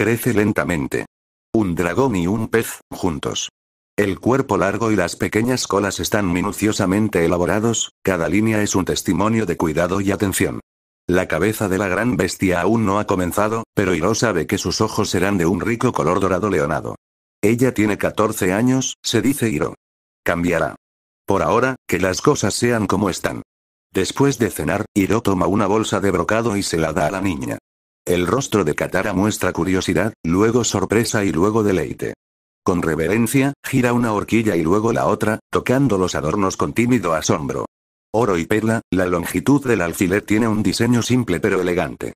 Crece lentamente. Un dragón y un pez, juntos. El cuerpo largo y las pequeñas colas están minuciosamente elaborados, cada línea es un testimonio de cuidado y atención. La cabeza de la gran bestia aún no ha comenzado, pero Hiro sabe que sus ojos serán de un rico color dorado leonado. Ella tiene 14 años, se dice Hiro. Cambiará. Por ahora, que las cosas sean como están. Después de cenar, Hiro toma una bolsa de brocado y se la da a la niña. El rostro de Katara muestra curiosidad, luego sorpresa y luego deleite. Con reverencia, gira una horquilla y luego la otra, tocando los adornos con tímido asombro. Oro y perla, la longitud del alfiler tiene un diseño simple pero elegante.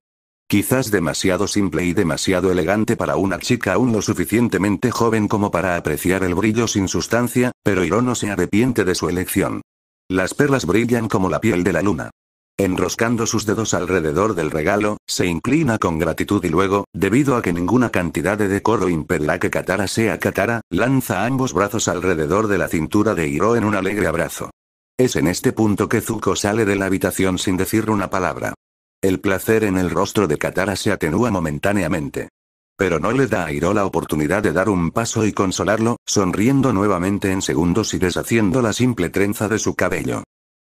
Quizás demasiado simple y demasiado elegante para una chica aún lo suficientemente joven como para apreciar el brillo sin sustancia, pero no se arrepiente de su elección. Las perlas brillan como la piel de la luna. Enroscando sus dedos alrededor del regalo, se inclina con gratitud y luego, debido a que ninguna cantidad de decoro impedirá que Katara sea Katara, lanza ambos brazos alrededor de la cintura de Hiro en un alegre abrazo. Es en este punto que Zuko sale de la habitación sin decir una palabra. El placer en el rostro de Katara se atenúa momentáneamente. Pero no le da a Hiro la oportunidad de dar un paso y consolarlo, sonriendo nuevamente en segundos y deshaciendo la simple trenza de su cabello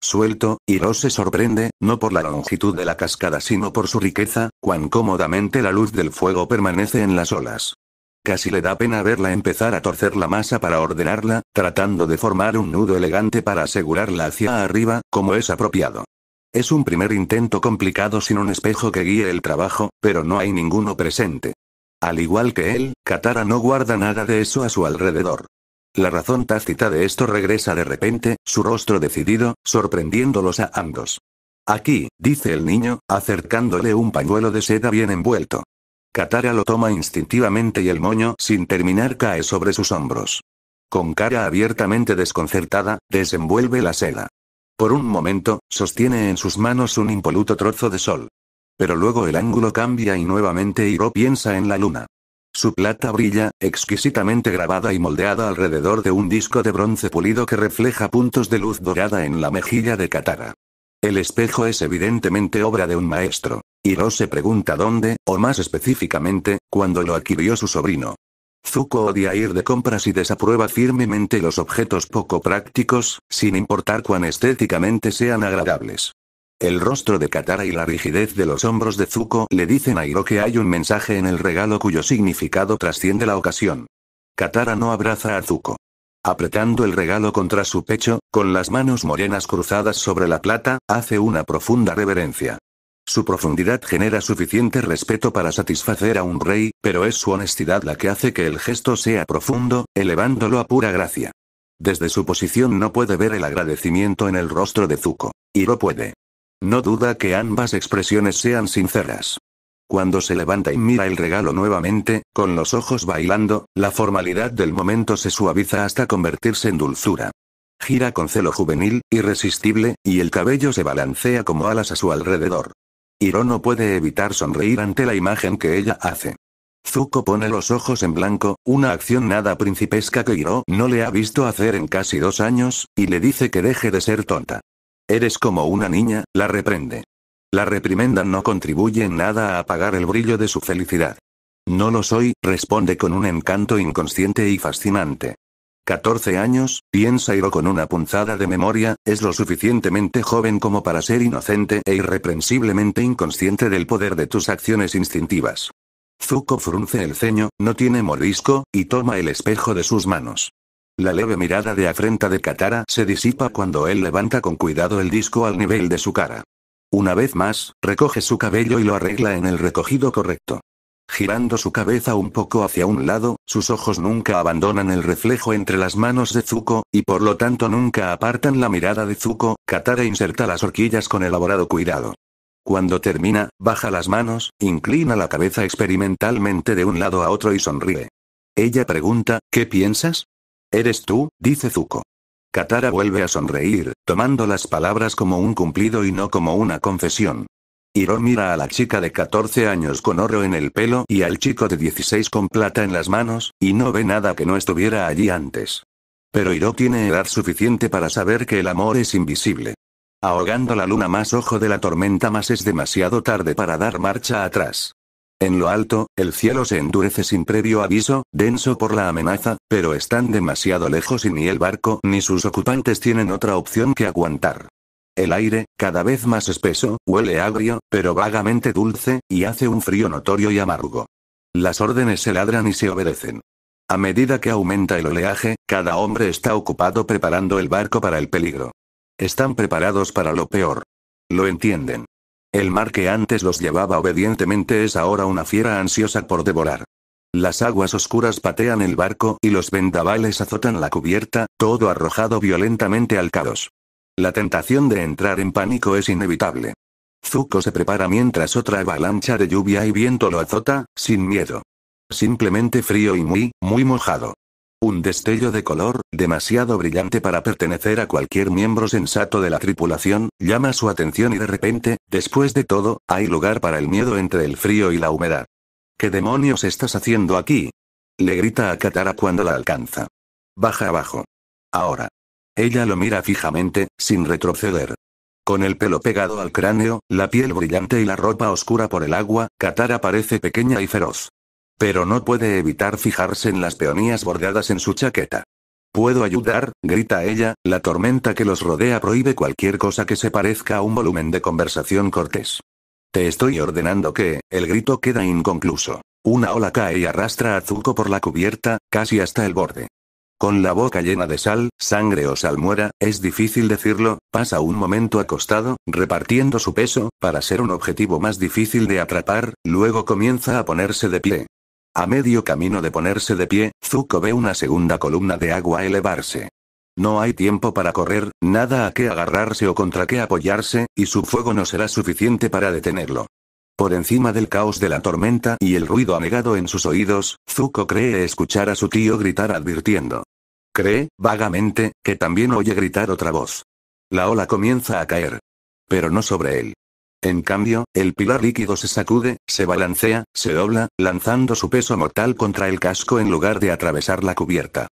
suelto, y se sorprende, no por la longitud de la cascada sino por su riqueza, cuán cómodamente la luz del fuego permanece en las olas. Casi le da pena verla empezar a torcer la masa para ordenarla, tratando de formar un nudo elegante para asegurarla hacia arriba, como es apropiado. Es un primer intento complicado sin un espejo que guíe el trabajo, pero no hay ninguno presente. Al igual que él, Katara no guarda nada de eso a su alrededor. La razón tácita de esto regresa de repente, su rostro decidido, sorprendiéndolos a ambos. Aquí, dice el niño, acercándole un pañuelo de seda bien envuelto. Katara lo toma instintivamente y el moño sin terminar cae sobre sus hombros. Con cara abiertamente desconcertada, desenvuelve la seda. Por un momento, sostiene en sus manos un impoluto trozo de sol. Pero luego el ángulo cambia y nuevamente Hiro piensa en la luna. Su plata brilla, exquisitamente grabada y moldeada alrededor de un disco de bronce pulido que refleja puntos de luz dorada en la mejilla de Katara. El espejo es evidentemente obra de un maestro. Hiro se pregunta dónde, o más específicamente, cuando lo adquirió su sobrino. Zuko odia ir de compras y desaprueba firmemente los objetos poco prácticos, sin importar cuán estéticamente sean agradables. El rostro de Katara y la rigidez de los hombros de Zuko le dicen a Hiro que hay un mensaje en el regalo cuyo significado trasciende la ocasión. Katara no abraza a Zuko. Apretando el regalo contra su pecho, con las manos morenas cruzadas sobre la plata, hace una profunda reverencia. Su profundidad genera suficiente respeto para satisfacer a un rey, pero es su honestidad la que hace que el gesto sea profundo, elevándolo a pura gracia. Desde su posición no puede ver el agradecimiento en el rostro de Zuko. Hiro puede. No duda que ambas expresiones sean sinceras. Cuando se levanta y mira el regalo nuevamente, con los ojos bailando, la formalidad del momento se suaviza hasta convertirse en dulzura. Gira con celo juvenil, irresistible, y el cabello se balancea como alas a su alrededor. Hiro no puede evitar sonreír ante la imagen que ella hace. Zuko pone los ojos en blanco, una acción nada principesca que Hiro no le ha visto hacer en casi dos años, y le dice que deje de ser tonta. Eres como una niña, la reprende. La reprimenda no contribuye en nada a apagar el brillo de su felicidad. No lo soy, responde con un encanto inconsciente y fascinante. 14 años, piensa Iro con una punzada de memoria, es lo suficientemente joven como para ser inocente e irreprensiblemente inconsciente del poder de tus acciones instintivas. Zuko frunce el ceño, no tiene morisco, y toma el espejo de sus manos. La leve mirada de afrenta de Katara se disipa cuando él levanta con cuidado el disco al nivel de su cara. Una vez más, recoge su cabello y lo arregla en el recogido correcto. Girando su cabeza un poco hacia un lado, sus ojos nunca abandonan el reflejo entre las manos de Zuko, y por lo tanto nunca apartan la mirada de Zuko, Katara inserta las horquillas con elaborado cuidado. Cuando termina, baja las manos, inclina la cabeza experimentalmente de un lado a otro y sonríe. Ella pregunta, ¿qué piensas? Eres tú, dice Zuko. Katara vuelve a sonreír, tomando las palabras como un cumplido y no como una confesión. Hiro mira a la chica de 14 años con oro en el pelo y al chico de 16 con plata en las manos, y no ve nada que no estuviera allí antes. Pero Hiro tiene edad suficiente para saber que el amor es invisible. Ahogando la luna más ojo de la tormenta más es demasiado tarde para dar marcha atrás. En lo alto, el cielo se endurece sin previo aviso, denso por la amenaza, pero están demasiado lejos y ni el barco ni sus ocupantes tienen otra opción que aguantar. El aire, cada vez más espeso, huele agrio, pero vagamente dulce, y hace un frío notorio y amargo. Las órdenes se ladran y se obedecen. A medida que aumenta el oleaje, cada hombre está ocupado preparando el barco para el peligro. Están preparados para lo peor. Lo entienden. El mar que antes los llevaba obedientemente es ahora una fiera ansiosa por devorar. Las aguas oscuras patean el barco y los vendavales azotan la cubierta, todo arrojado violentamente al caos. La tentación de entrar en pánico es inevitable. Zuko se prepara mientras otra avalancha de lluvia y viento lo azota, sin miedo. Simplemente frío y muy, muy mojado. Un destello de color, demasiado brillante para pertenecer a cualquier miembro sensato de la tripulación, llama su atención y de repente, después de todo, hay lugar para el miedo entre el frío y la humedad. ¿Qué demonios estás haciendo aquí? Le grita a Katara cuando la alcanza. Baja abajo. Ahora. Ella lo mira fijamente, sin retroceder. Con el pelo pegado al cráneo, la piel brillante y la ropa oscura por el agua, Katara parece pequeña y feroz. Pero no puede evitar fijarse en las peonías bordadas en su chaqueta. ¿Puedo ayudar? grita ella, la tormenta que los rodea prohíbe cualquier cosa que se parezca a un volumen de conversación cortés. Te estoy ordenando que, el grito queda inconcluso. Una ola cae y arrastra a Zuko por la cubierta, casi hasta el borde. Con la boca llena de sal, sangre o salmuera, es difícil decirlo, pasa un momento acostado, repartiendo su peso, para ser un objetivo más difícil de atrapar, luego comienza a ponerse de pie. A medio camino de ponerse de pie, Zuko ve una segunda columna de agua elevarse. No hay tiempo para correr, nada a qué agarrarse o contra qué apoyarse, y su fuego no será suficiente para detenerlo. Por encima del caos de la tormenta y el ruido anegado en sus oídos, Zuko cree escuchar a su tío gritar advirtiendo. Cree, vagamente, que también oye gritar otra voz. La ola comienza a caer. Pero no sobre él. En cambio, el pilar líquido se sacude, se balancea, se dobla, lanzando su peso mortal contra el casco en lugar de atravesar la cubierta.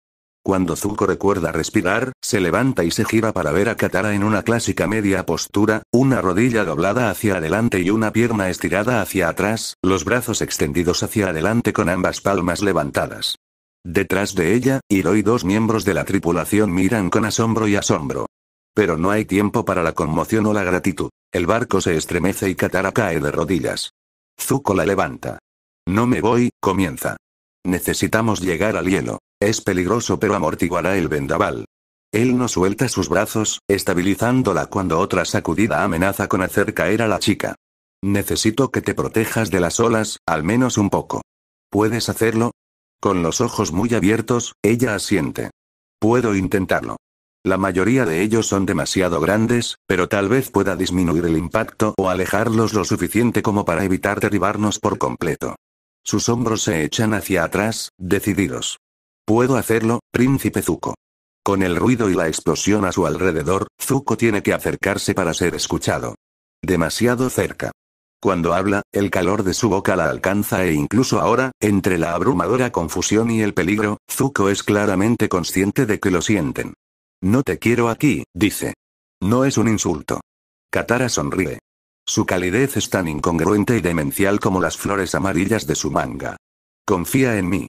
Cuando Zuko recuerda respirar, se levanta y se gira para ver a Katara en una clásica media postura, una rodilla doblada hacia adelante y una pierna estirada hacia atrás, los brazos extendidos hacia adelante con ambas palmas levantadas. Detrás de ella, Hiro y dos miembros de la tripulación miran con asombro y asombro. Pero no hay tiempo para la conmoción o la gratitud. El barco se estremece y Katara cae de rodillas. Zuko la levanta. No me voy, comienza. Necesitamos llegar al hielo. Es peligroso pero amortiguará el vendaval. Él no suelta sus brazos, estabilizándola cuando otra sacudida amenaza con hacer caer a la chica. Necesito que te protejas de las olas, al menos un poco. ¿Puedes hacerlo? Con los ojos muy abiertos, ella asiente. Puedo intentarlo. La mayoría de ellos son demasiado grandes, pero tal vez pueda disminuir el impacto o alejarlos lo suficiente como para evitar derribarnos por completo. Sus hombros se echan hacia atrás, decididos. Puedo hacerlo, príncipe Zuko. Con el ruido y la explosión a su alrededor, Zuko tiene que acercarse para ser escuchado. Demasiado cerca. Cuando habla, el calor de su boca la alcanza e incluso ahora, entre la abrumadora confusión y el peligro, Zuko es claramente consciente de que lo sienten. No te quiero aquí, dice. No es un insulto. Katara sonríe. Su calidez es tan incongruente y demencial como las flores amarillas de su manga. Confía en mí.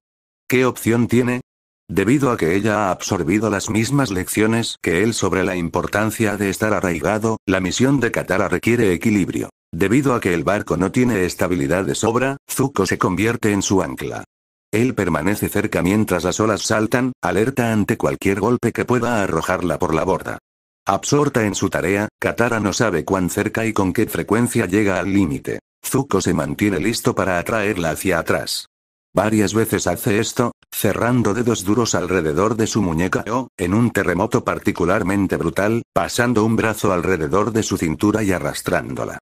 ¿Qué opción tiene? Debido a que ella ha absorbido las mismas lecciones que él sobre la importancia de estar arraigado, la misión de Katara requiere equilibrio. Debido a que el barco no tiene estabilidad de sobra, Zuko se convierte en su ancla. Él permanece cerca mientras las olas saltan, alerta ante cualquier golpe que pueda arrojarla por la borda. Absorta en su tarea, Katara no sabe cuán cerca y con qué frecuencia llega al límite. Zuko se mantiene listo para atraerla hacia atrás. Varias veces hace esto, cerrando dedos duros alrededor de su muñeca o, en un terremoto particularmente brutal, pasando un brazo alrededor de su cintura y arrastrándola.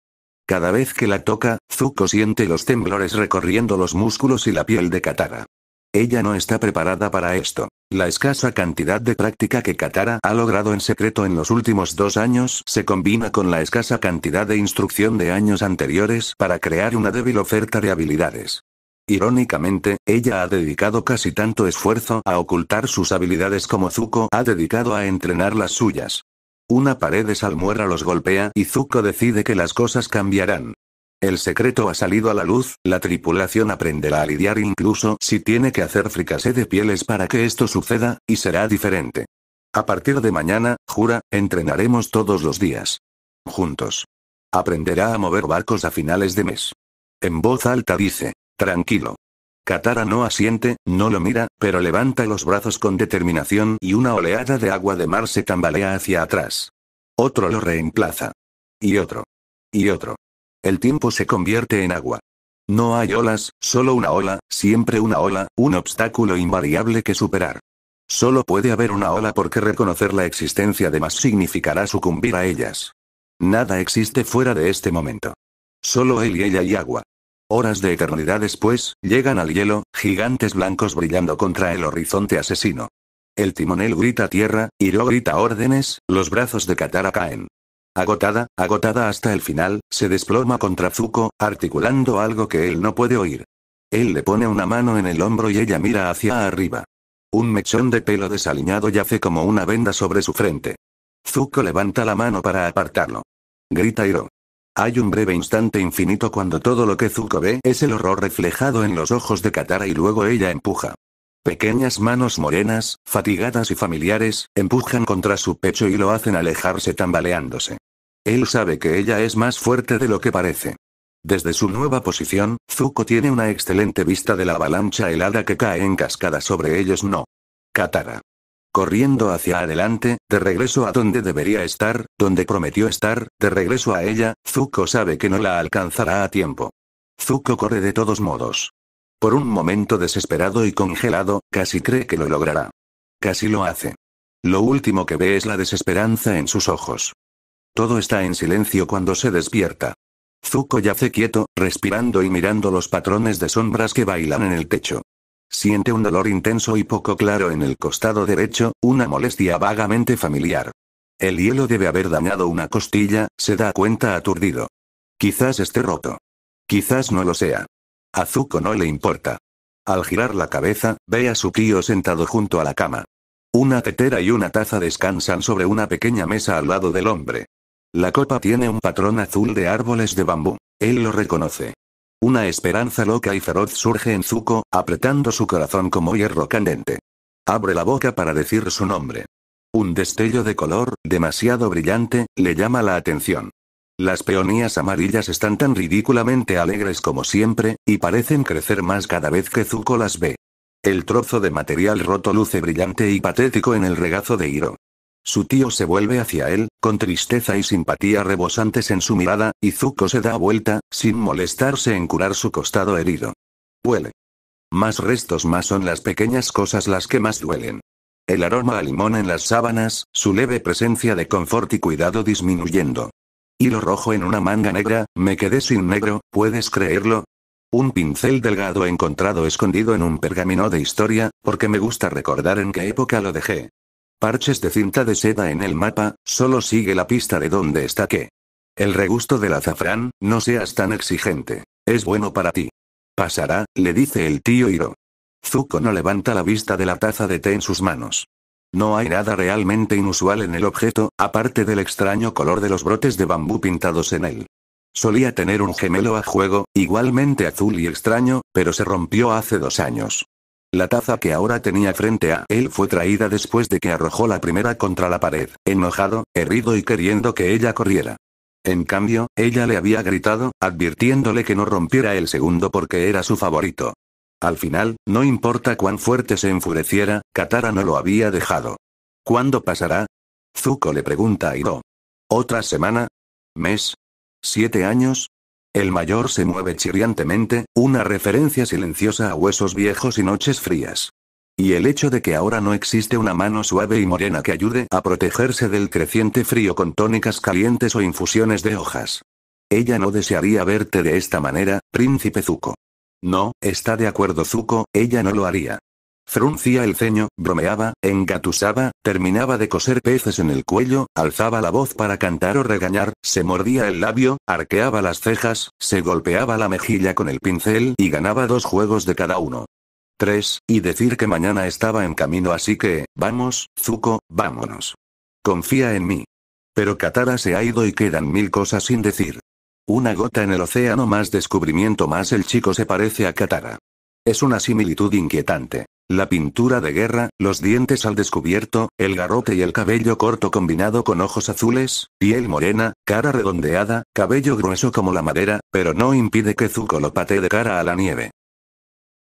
Cada vez que la toca, Zuko siente los temblores recorriendo los músculos y la piel de Katara. Ella no está preparada para esto. La escasa cantidad de práctica que Katara ha logrado en secreto en los últimos dos años se combina con la escasa cantidad de instrucción de años anteriores para crear una débil oferta de habilidades. Irónicamente, ella ha dedicado casi tanto esfuerzo a ocultar sus habilidades como Zuko ha dedicado a entrenar las suyas. Una pared de salmuera los golpea y Zuko decide que las cosas cambiarán. El secreto ha salido a la luz, la tripulación aprenderá a lidiar incluso si tiene que hacer fricasé de pieles para que esto suceda, y será diferente. A partir de mañana, jura, entrenaremos todos los días. Juntos. Aprenderá a mover barcos a finales de mes. En voz alta dice, tranquilo. Katara no asiente, no lo mira, pero levanta los brazos con determinación y una oleada de agua de mar se tambalea hacia atrás. Otro lo reemplaza. Y otro. Y otro. El tiempo se convierte en agua. No hay olas, solo una ola, siempre una ola, un obstáculo invariable que superar. Solo puede haber una ola porque reconocer la existencia de más significará sucumbir a ellas. Nada existe fuera de este momento. Solo él y ella y agua. Horas de eternidad después, llegan al hielo, gigantes blancos brillando contra el horizonte asesino. El timonel grita tierra, Hiro grita órdenes, los brazos de Katara caen. Agotada, agotada hasta el final, se desploma contra Zuko, articulando algo que él no puede oír. Él le pone una mano en el hombro y ella mira hacia arriba. Un mechón de pelo desaliñado yace como una venda sobre su frente. Zuko levanta la mano para apartarlo. Grita Hiro. Hay un breve instante infinito cuando todo lo que Zuko ve es el horror reflejado en los ojos de Katara y luego ella empuja. Pequeñas manos morenas, fatigadas y familiares, empujan contra su pecho y lo hacen alejarse tambaleándose. Él sabe que ella es más fuerte de lo que parece. Desde su nueva posición, Zuko tiene una excelente vista de la avalancha helada que cae en cascada sobre ellos no. Katara corriendo hacia adelante, de regreso a donde debería estar, donde prometió estar, de regreso a ella, Zuko sabe que no la alcanzará a tiempo. Zuko corre de todos modos. Por un momento desesperado y congelado, casi cree que lo logrará. Casi lo hace. Lo último que ve es la desesperanza en sus ojos. Todo está en silencio cuando se despierta. Zuko yace quieto, respirando y mirando los patrones de sombras que bailan en el techo. Siente un dolor intenso y poco claro en el costado derecho, una molestia vagamente familiar. El hielo debe haber dañado una costilla, se da cuenta aturdido. Quizás esté roto. Quizás no lo sea. A Zuko no le importa. Al girar la cabeza, ve a su tío sentado junto a la cama. Una tetera y una taza descansan sobre una pequeña mesa al lado del hombre. La copa tiene un patrón azul de árboles de bambú. Él lo reconoce. Una esperanza loca y feroz surge en Zuko, apretando su corazón como hierro candente. Abre la boca para decir su nombre. Un destello de color, demasiado brillante, le llama la atención. Las peonías amarillas están tan ridículamente alegres como siempre, y parecen crecer más cada vez que Zuko las ve. El trozo de material roto luce brillante y patético en el regazo de Hiro. Su tío se vuelve hacia él, con tristeza y simpatía rebosantes en su mirada, y Zuko se da vuelta, sin molestarse en curar su costado herido. Huele. Más restos más son las pequeñas cosas las que más duelen. El aroma a limón en las sábanas, su leve presencia de confort y cuidado disminuyendo. Hilo rojo en una manga negra, me quedé sin negro, ¿puedes creerlo? Un pincel delgado encontrado escondido en un pergamino de historia, porque me gusta recordar en qué época lo dejé. Parches de cinta de seda en el mapa, solo sigue la pista de dónde está qué. El regusto del azafrán, no seas tan exigente. Es bueno para ti. Pasará, le dice el tío Hiro. Zuko no levanta la vista de la taza de té en sus manos. No hay nada realmente inusual en el objeto, aparte del extraño color de los brotes de bambú pintados en él. Solía tener un gemelo a juego, igualmente azul y extraño, pero se rompió hace dos años. La taza que ahora tenía frente a él fue traída después de que arrojó la primera contra la pared, enojado, herido y queriendo que ella corriera. En cambio, ella le había gritado, advirtiéndole que no rompiera el segundo porque era su favorito. Al final, no importa cuán fuerte se enfureciera, Katara no lo había dejado. ¿Cuándo pasará? Zuko le pregunta a Iroh. ¿Otra semana? ¿Mes? ¿Siete años? El mayor se mueve chirriantemente, una referencia silenciosa a huesos viejos y noches frías. Y el hecho de que ahora no existe una mano suave y morena que ayude a protegerse del creciente frío con tónicas calientes o infusiones de hojas. Ella no desearía verte de esta manera, príncipe Zuko. No, está de acuerdo Zuko, ella no lo haría. Fruncía el ceño, bromeaba, engatusaba, terminaba de coser peces en el cuello, alzaba la voz para cantar o regañar, se mordía el labio, arqueaba las cejas, se golpeaba la mejilla con el pincel y ganaba dos juegos de cada uno. Tres, Y decir que mañana estaba en camino así que, vamos, Zuko, vámonos. Confía en mí. Pero Katara se ha ido y quedan mil cosas sin decir. Una gota en el océano más descubrimiento más el chico se parece a Katara. Es una similitud inquietante. La pintura de guerra, los dientes al descubierto, el garrote y el cabello corto combinado con ojos azules, piel morena, cara redondeada, cabello grueso como la madera, pero no impide que Zuko lo patee de cara a la nieve.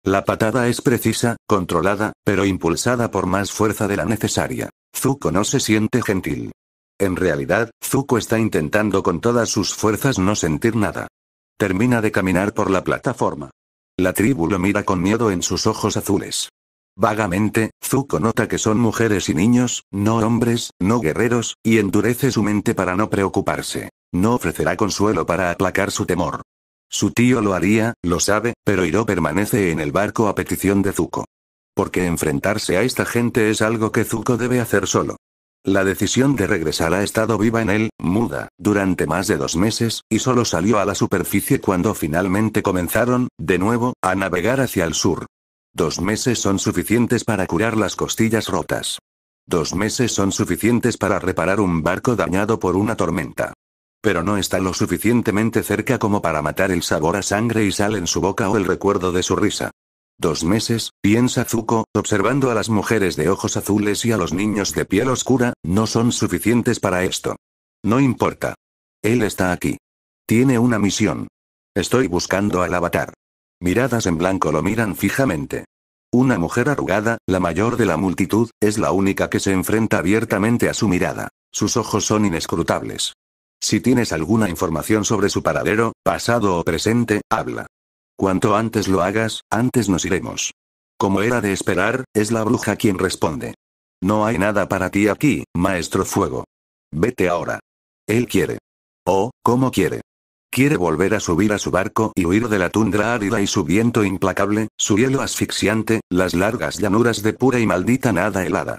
La patada es precisa, controlada, pero impulsada por más fuerza de la necesaria. Zuko no se siente gentil. En realidad, Zuko está intentando con todas sus fuerzas no sentir nada. Termina de caminar por la plataforma. La tribu lo mira con miedo en sus ojos azules. Vagamente, Zuko nota que son mujeres y niños, no hombres, no guerreros, y endurece su mente para no preocuparse. No ofrecerá consuelo para aplacar su temor. Su tío lo haría, lo sabe, pero Hiro permanece en el barco a petición de Zuko. Porque enfrentarse a esta gente es algo que Zuko debe hacer solo. La decisión de regresar ha estado viva en él, muda, durante más de dos meses, y solo salió a la superficie cuando finalmente comenzaron, de nuevo, a navegar hacia el sur. Dos meses son suficientes para curar las costillas rotas. Dos meses son suficientes para reparar un barco dañado por una tormenta. Pero no está lo suficientemente cerca como para matar el sabor a sangre y sal en su boca o el recuerdo de su risa. Dos meses, piensa Zuko, observando a las mujeres de ojos azules y a los niños de piel oscura, no son suficientes para esto. No importa. Él está aquí. Tiene una misión. Estoy buscando al avatar. Miradas en blanco lo miran fijamente. Una mujer arrugada, la mayor de la multitud, es la única que se enfrenta abiertamente a su mirada. Sus ojos son inescrutables. Si tienes alguna información sobre su paradero, pasado o presente, habla. Cuanto antes lo hagas, antes nos iremos. Como era de esperar, es la bruja quien responde. No hay nada para ti aquí, maestro fuego. Vete ahora. Él quiere. Oh, ¿cómo quiere? Quiere volver a subir a su barco y huir de la tundra árida y su viento implacable, su hielo asfixiante, las largas llanuras de pura y maldita nada helada.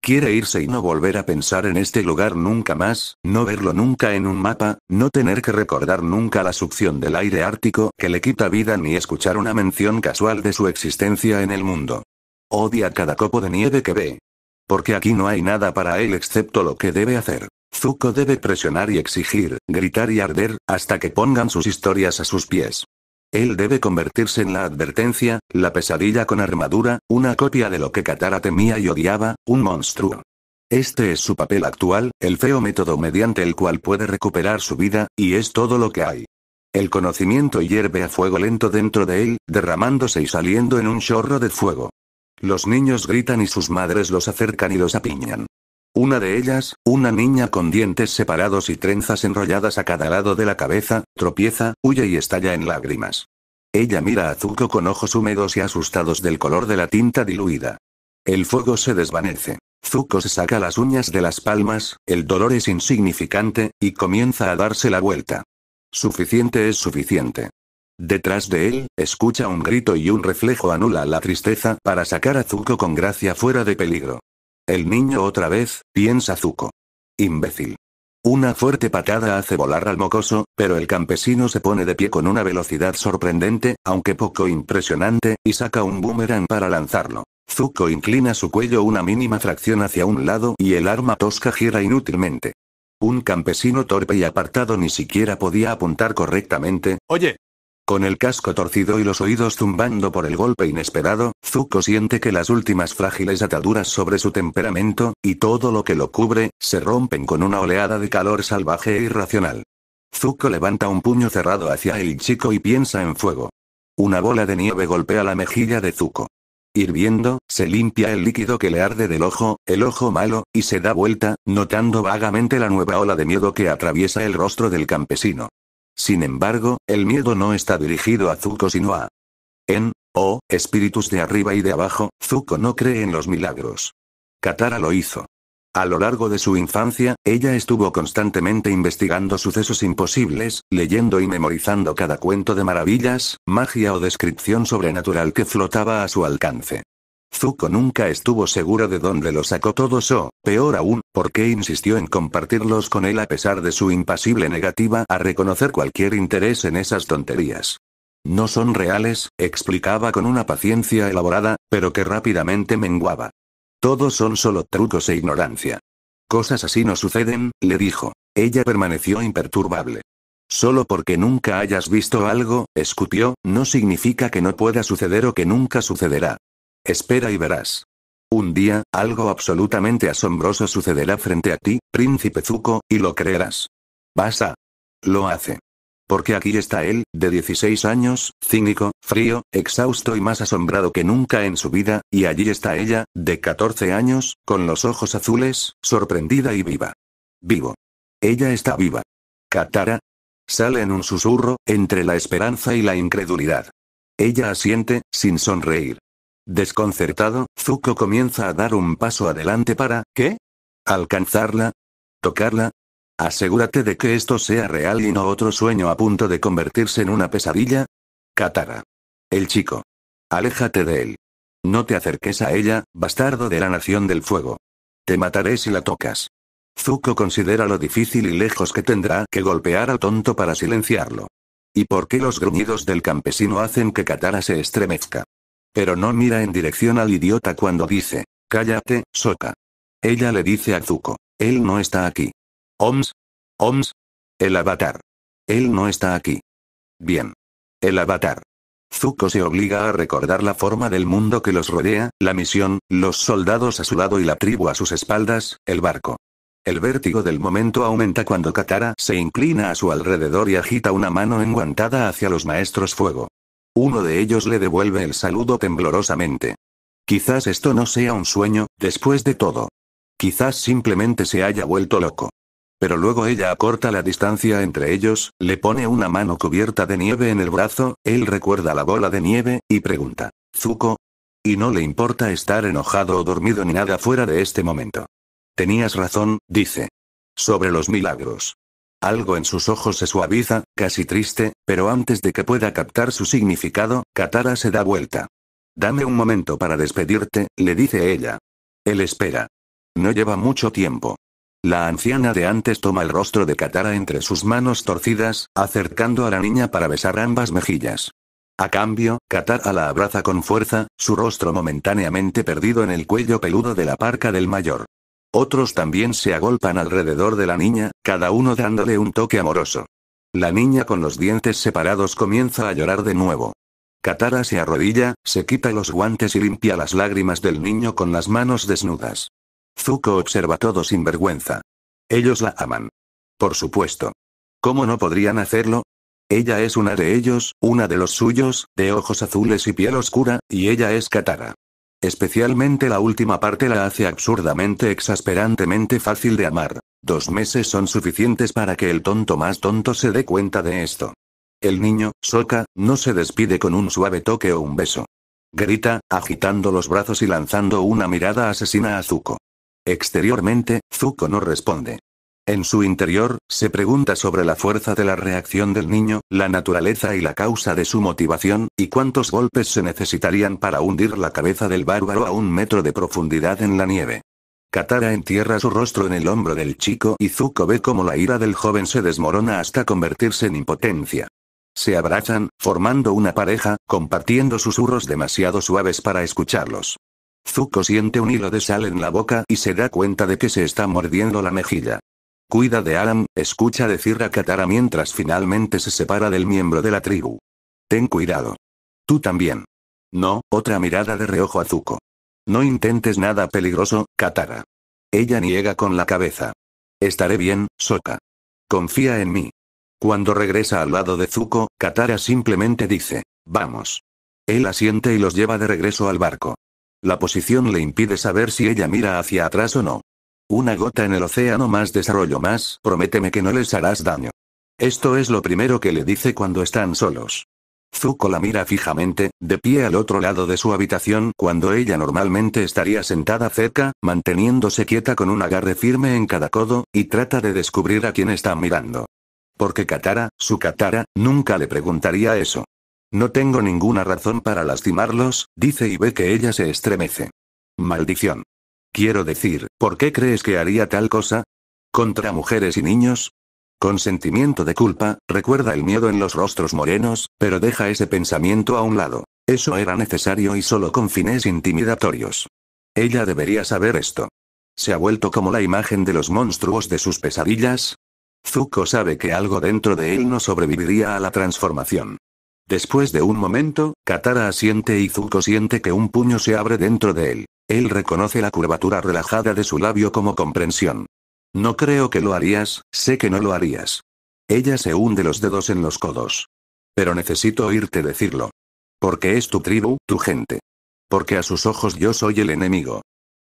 Quiere irse y no volver a pensar en este lugar nunca más, no verlo nunca en un mapa, no tener que recordar nunca la succión del aire ártico que le quita vida ni escuchar una mención casual de su existencia en el mundo. Odia cada copo de nieve que ve. Porque aquí no hay nada para él excepto lo que debe hacer. Zuko debe presionar y exigir, gritar y arder, hasta que pongan sus historias a sus pies. Él debe convertirse en la advertencia, la pesadilla con armadura, una copia de lo que Katara temía y odiaba, un monstruo. Este es su papel actual, el feo método mediante el cual puede recuperar su vida, y es todo lo que hay. El conocimiento hierve a fuego lento dentro de él, derramándose y saliendo en un chorro de fuego. Los niños gritan y sus madres los acercan y los apiñan. Una de ellas, una niña con dientes separados y trenzas enrolladas a cada lado de la cabeza, tropieza, huye y estalla en lágrimas. Ella mira a Zuko con ojos húmedos y asustados del color de la tinta diluida. El fuego se desvanece. Zuko se saca las uñas de las palmas, el dolor es insignificante, y comienza a darse la vuelta. Suficiente es suficiente. Detrás de él, escucha un grito y un reflejo anula la tristeza para sacar a Zuko con gracia fuera de peligro. El niño otra vez, piensa Zuko. Imbécil. Una fuerte patada hace volar al mocoso, pero el campesino se pone de pie con una velocidad sorprendente, aunque poco impresionante, y saca un boomerang para lanzarlo. Zuko inclina su cuello una mínima fracción hacia un lado y el arma tosca gira inútilmente. Un campesino torpe y apartado ni siquiera podía apuntar correctamente. Oye, con el casco torcido y los oídos zumbando por el golpe inesperado, Zuko siente que las últimas frágiles ataduras sobre su temperamento, y todo lo que lo cubre, se rompen con una oleada de calor salvaje e irracional. Zuko levanta un puño cerrado hacia el chico y piensa en fuego. Una bola de nieve golpea la mejilla de Zuko. Hirviendo, se limpia el líquido que le arde del ojo, el ojo malo, y se da vuelta, notando vagamente la nueva ola de miedo que atraviesa el rostro del campesino. Sin embargo, el miedo no está dirigido a Zuko sino a En, o, espíritus de arriba y de abajo, Zuko no cree en los milagros. Katara lo hizo. A lo largo de su infancia, ella estuvo constantemente investigando sucesos imposibles, leyendo y memorizando cada cuento de maravillas, magia o descripción sobrenatural que flotaba a su alcance. Zuko nunca estuvo seguro de dónde lo sacó todos o, peor aún, porque insistió en compartirlos con él a pesar de su impasible negativa a reconocer cualquier interés en esas tonterías. No son reales, explicaba con una paciencia elaborada, pero que rápidamente menguaba. Todos son solo trucos e ignorancia. Cosas así no suceden, le dijo. Ella permaneció imperturbable. Solo porque nunca hayas visto algo, escupió, no significa que no pueda suceder o que nunca sucederá. Espera y verás. Un día, algo absolutamente asombroso sucederá frente a ti, príncipe Zuko, y lo creerás. Vas a. Lo hace. Porque aquí está él, de 16 años, cínico, frío, exhausto y más asombrado que nunca en su vida, y allí está ella, de 14 años, con los ojos azules, sorprendida y viva. Vivo. Ella está viva. Katara. Sale en un susurro, entre la esperanza y la incredulidad. Ella asiente, sin sonreír. Desconcertado, Zuko comienza a dar un paso adelante para, ¿qué? ¿Alcanzarla? ¿Tocarla? Asegúrate de que esto sea real y no otro sueño a punto de convertirse en una pesadilla. Katara. El chico. Aléjate de él. No te acerques a ella, bastardo de la nación del fuego. Te mataré si la tocas. Zuko considera lo difícil y lejos que tendrá que golpear al tonto para silenciarlo. ¿Y por qué los gruñidos del campesino hacen que Katara se estremezca? Pero no mira en dirección al idiota cuando dice, cállate, Soka. Ella le dice a Zuko, él no está aquí. Oms. Oms. El avatar. Él no está aquí. Bien. El avatar. Zuko se obliga a recordar la forma del mundo que los rodea, la misión, los soldados a su lado y la tribu a sus espaldas, el barco. El vértigo del momento aumenta cuando Katara se inclina a su alrededor y agita una mano enguantada hacia los maestros fuego. Uno de ellos le devuelve el saludo temblorosamente. Quizás esto no sea un sueño, después de todo. Quizás simplemente se haya vuelto loco. Pero luego ella acorta la distancia entre ellos, le pone una mano cubierta de nieve en el brazo, él recuerda la bola de nieve, y pregunta, ¿Zuko? Y no le importa estar enojado o dormido ni nada fuera de este momento. Tenías razón, dice. Sobre los milagros. Algo en sus ojos se suaviza, casi triste, pero antes de que pueda captar su significado, Katara se da vuelta. Dame un momento para despedirte, le dice ella. Él espera. No lleva mucho tiempo. La anciana de antes toma el rostro de Katara entre sus manos torcidas, acercando a la niña para besar ambas mejillas. A cambio, Katara la abraza con fuerza, su rostro momentáneamente perdido en el cuello peludo de la parca del mayor. Otros también se agolpan alrededor de la niña, cada uno dándole un toque amoroso. La niña con los dientes separados comienza a llorar de nuevo. Katara se arrodilla, se quita los guantes y limpia las lágrimas del niño con las manos desnudas. Zuko observa todo sin vergüenza. Ellos la aman. Por supuesto. ¿Cómo no podrían hacerlo? Ella es una de ellos, una de los suyos, de ojos azules y piel oscura, y ella es Katara. Especialmente la última parte la hace absurdamente exasperantemente fácil de amar. Dos meses son suficientes para que el tonto más tonto se dé cuenta de esto. El niño, Soka, no se despide con un suave toque o un beso. Grita, agitando los brazos y lanzando una mirada asesina a Zuko. Exteriormente, Zuko no responde. En su interior, se pregunta sobre la fuerza de la reacción del niño, la naturaleza y la causa de su motivación, y cuántos golpes se necesitarían para hundir la cabeza del bárbaro a un metro de profundidad en la nieve. Katara entierra su rostro en el hombro del chico y Zuko ve cómo la ira del joven se desmorona hasta convertirse en impotencia. Se abrazan, formando una pareja, compartiendo susurros demasiado suaves para escucharlos. Zuko siente un hilo de sal en la boca y se da cuenta de que se está mordiendo la mejilla. Cuida de Aram, escucha decir a Katara mientras finalmente se separa del miembro de la tribu. Ten cuidado. Tú también. No, otra mirada de reojo a Zuko. No intentes nada peligroso, Katara. Ella niega con la cabeza. Estaré bien, Soka. Confía en mí. Cuando regresa al lado de Zuko, Katara simplemente dice, vamos. Él asiente y los lleva de regreso al barco. La posición le impide saber si ella mira hacia atrás o no. Una gota en el océano más desarrollo más, prométeme que no les harás daño. Esto es lo primero que le dice cuando están solos. Zuko la mira fijamente, de pie al otro lado de su habitación cuando ella normalmente estaría sentada cerca, manteniéndose quieta con un agarre firme en cada codo, y trata de descubrir a quién está mirando. Porque Katara, su Katara, nunca le preguntaría eso. No tengo ninguna razón para lastimarlos, dice y ve que ella se estremece. Maldición. Quiero decir, ¿por qué crees que haría tal cosa? ¿Contra mujeres y niños? Con sentimiento de culpa, recuerda el miedo en los rostros morenos, pero deja ese pensamiento a un lado. Eso era necesario y solo con fines intimidatorios. Ella debería saber esto. ¿Se ha vuelto como la imagen de los monstruos de sus pesadillas? Zuko sabe que algo dentro de él no sobreviviría a la transformación. Después de un momento, Katara asiente y Zuko siente que un puño se abre dentro de él. Él reconoce la curvatura relajada de su labio como comprensión. No creo que lo harías, sé que no lo harías. Ella se hunde los dedos en los codos. Pero necesito oírte decirlo. Porque es tu tribu, tu gente. Porque a sus ojos yo soy el enemigo.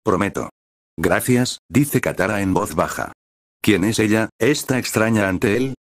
Prometo. Gracias, dice Katara en voz baja. ¿Quién es ella, esta extraña ante él?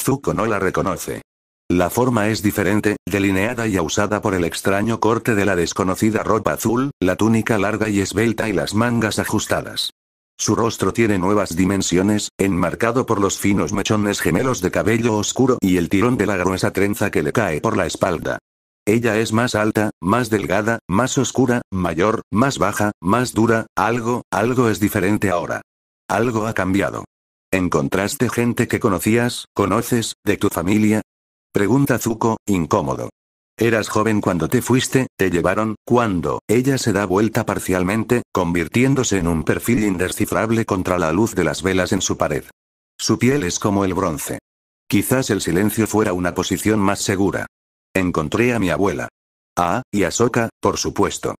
Zuko no la reconoce. La forma es diferente, delineada y usada por el extraño corte de la desconocida ropa azul, la túnica larga y esbelta y las mangas ajustadas. Su rostro tiene nuevas dimensiones, enmarcado por los finos mechones gemelos de cabello oscuro y el tirón de la gruesa trenza que le cae por la espalda. Ella es más alta, más delgada, más oscura, mayor, más baja, más dura, algo, algo es diferente ahora. Algo ha cambiado. ¿Encontraste gente que conocías, conoces, de tu familia? Pregunta Zuko, incómodo. Eras joven cuando te fuiste, te llevaron, cuando, ella se da vuelta parcialmente, convirtiéndose en un perfil indescifrable contra la luz de las velas en su pared. Su piel es como el bronce. Quizás el silencio fuera una posición más segura. Encontré a mi abuela. Ah, y a Soka, por supuesto.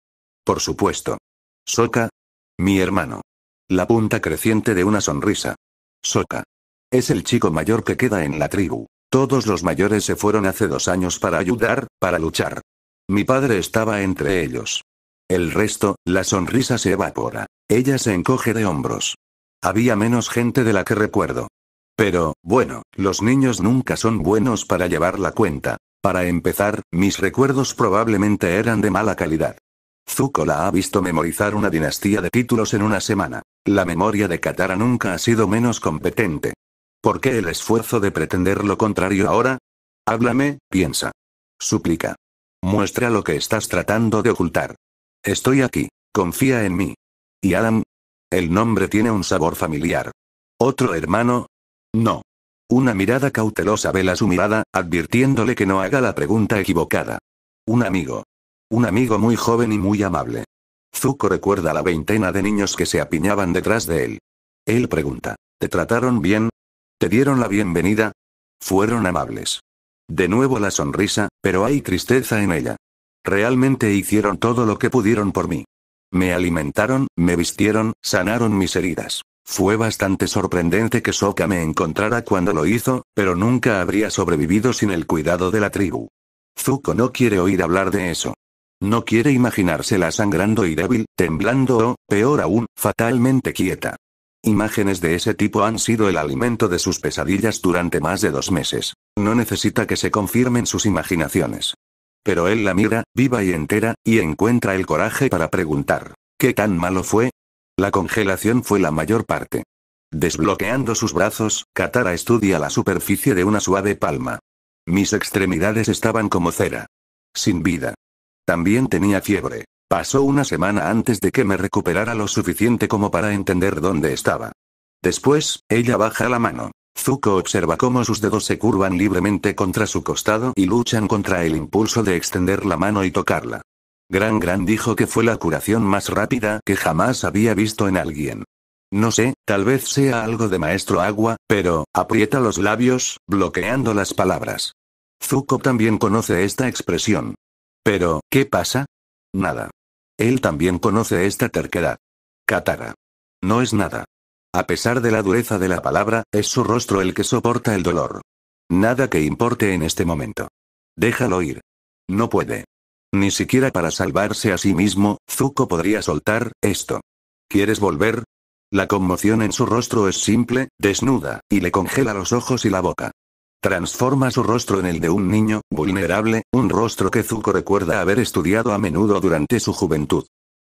Por supuesto. Soka. Mi hermano. La punta creciente de una sonrisa. Soka. Es el chico mayor que queda en la tribu. Todos los mayores se fueron hace dos años para ayudar, para luchar. Mi padre estaba entre ellos. El resto, la sonrisa se evapora. Ella se encoge de hombros. Había menos gente de la que recuerdo. Pero, bueno, los niños nunca son buenos para llevar la cuenta. Para empezar, mis recuerdos probablemente eran de mala calidad. Zuko la ha visto memorizar una dinastía de títulos en una semana. La memoria de Katara nunca ha sido menos competente. ¿Por qué el esfuerzo de pretender lo contrario ahora? Háblame, piensa. Suplica. Muestra lo que estás tratando de ocultar. Estoy aquí. Confía en mí. ¿Y Adam? El nombre tiene un sabor familiar. ¿Otro hermano? No. Una mirada cautelosa vela su mirada, advirtiéndole que no haga la pregunta equivocada. Un amigo. Un amigo muy joven y muy amable. Zuko recuerda la veintena de niños que se apiñaban detrás de él. Él pregunta. ¿Te trataron bien? ¿Te dieron la bienvenida? Fueron amables. De nuevo la sonrisa, pero hay tristeza en ella. Realmente hicieron todo lo que pudieron por mí. Me alimentaron, me vistieron, sanaron mis heridas. Fue bastante sorprendente que Soka me encontrara cuando lo hizo, pero nunca habría sobrevivido sin el cuidado de la tribu. Zuko no quiere oír hablar de eso. No quiere imaginársela sangrando y débil, temblando o, peor aún, fatalmente quieta. Imágenes de ese tipo han sido el alimento de sus pesadillas durante más de dos meses. No necesita que se confirmen sus imaginaciones. Pero él la mira, viva y entera, y encuentra el coraje para preguntar, ¿qué tan malo fue? La congelación fue la mayor parte. Desbloqueando sus brazos, Katara estudia la superficie de una suave palma. Mis extremidades estaban como cera. Sin vida. También tenía fiebre. Pasó una semana antes de que me recuperara lo suficiente como para entender dónde estaba. Después, ella baja la mano. Zuko observa cómo sus dedos se curvan libremente contra su costado y luchan contra el impulso de extender la mano y tocarla. Gran Gran dijo que fue la curación más rápida que jamás había visto en alguien. No sé, tal vez sea algo de maestro agua, pero, aprieta los labios, bloqueando las palabras. Zuko también conoce esta expresión. Pero, ¿qué pasa? Nada. Él también conoce esta terquedad. Katara. No es nada. A pesar de la dureza de la palabra, es su rostro el que soporta el dolor. Nada que importe en este momento. Déjalo ir. No puede. Ni siquiera para salvarse a sí mismo, Zuko podría soltar esto. ¿Quieres volver? La conmoción en su rostro es simple, desnuda, y le congela los ojos y la boca. Transforma su rostro en el de un niño, vulnerable, un rostro que Zuko recuerda haber estudiado a menudo durante su juventud.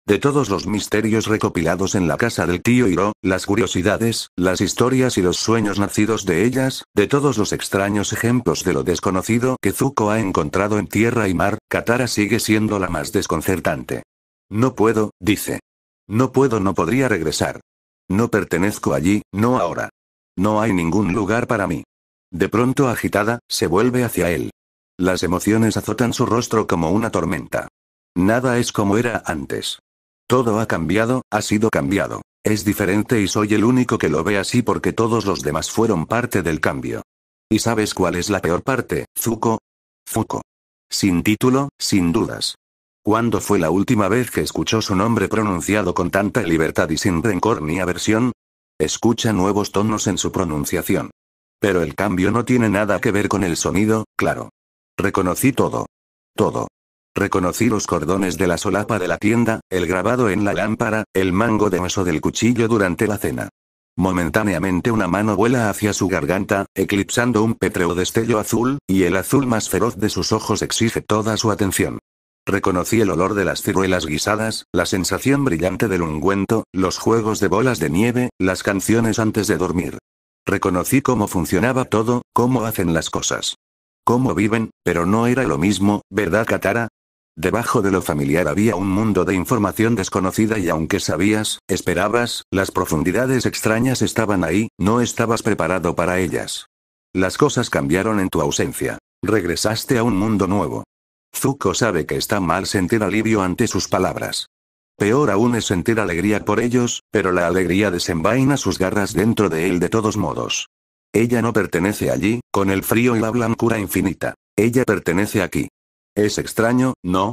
De todos los misterios recopilados en la casa del tío Hiro, las curiosidades, las historias y los sueños nacidos de ellas, de todos los extraños ejemplos de lo desconocido que Zuko ha encontrado en tierra y mar, Katara sigue siendo la más desconcertante. No puedo, dice. No puedo, no podría regresar. No pertenezco allí, no ahora. No hay ningún lugar para mí. De pronto agitada, se vuelve hacia él. Las emociones azotan su rostro como una tormenta. Nada es como era antes. Todo ha cambiado, ha sido cambiado. Es diferente y soy el único que lo ve así porque todos los demás fueron parte del cambio. ¿Y sabes cuál es la peor parte, Zuko? Zuko. Sin título, sin dudas. ¿Cuándo fue la última vez que escuchó su nombre pronunciado con tanta libertad y sin rencor ni aversión? Escucha nuevos tonos en su pronunciación. Pero el cambio no tiene nada que ver con el sonido, claro. Reconocí todo. Todo. Reconocí los cordones de la solapa de la tienda, el grabado en la lámpara, el mango de hueso del cuchillo durante la cena. Momentáneamente una mano vuela hacia su garganta, eclipsando un pétreo destello azul, y el azul más feroz de sus ojos exige toda su atención. Reconocí el olor de las ciruelas guisadas, la sensación brillante del ungüento, los juegos de bolas de nieve, las canciones antes de dormir. Reconocí cómo funcionaba todo, cómo hacen las cosas. Cómo viven, pero no era lo mismo, ¿verdad, Katara? Debajo de lo familiar había un mundo de información desconocida y aunque sabías, esperabas, las profundidades extrañas estaban ahí, no estabas preparado para ellas. Las cosas cambiaron en tu ausencia. Regresaste a un mundo nuevo. Zuko sabe que está mal sentir alivio ante sus palabras. Peor aún es sentir alegría por ellos, pero la alegría desenvaina sus garras dentro de él de todos modos. Ella no pertenece allí, con el frío y la blancura infinita. Ella pertenece aquí. Es extraño, ¿no?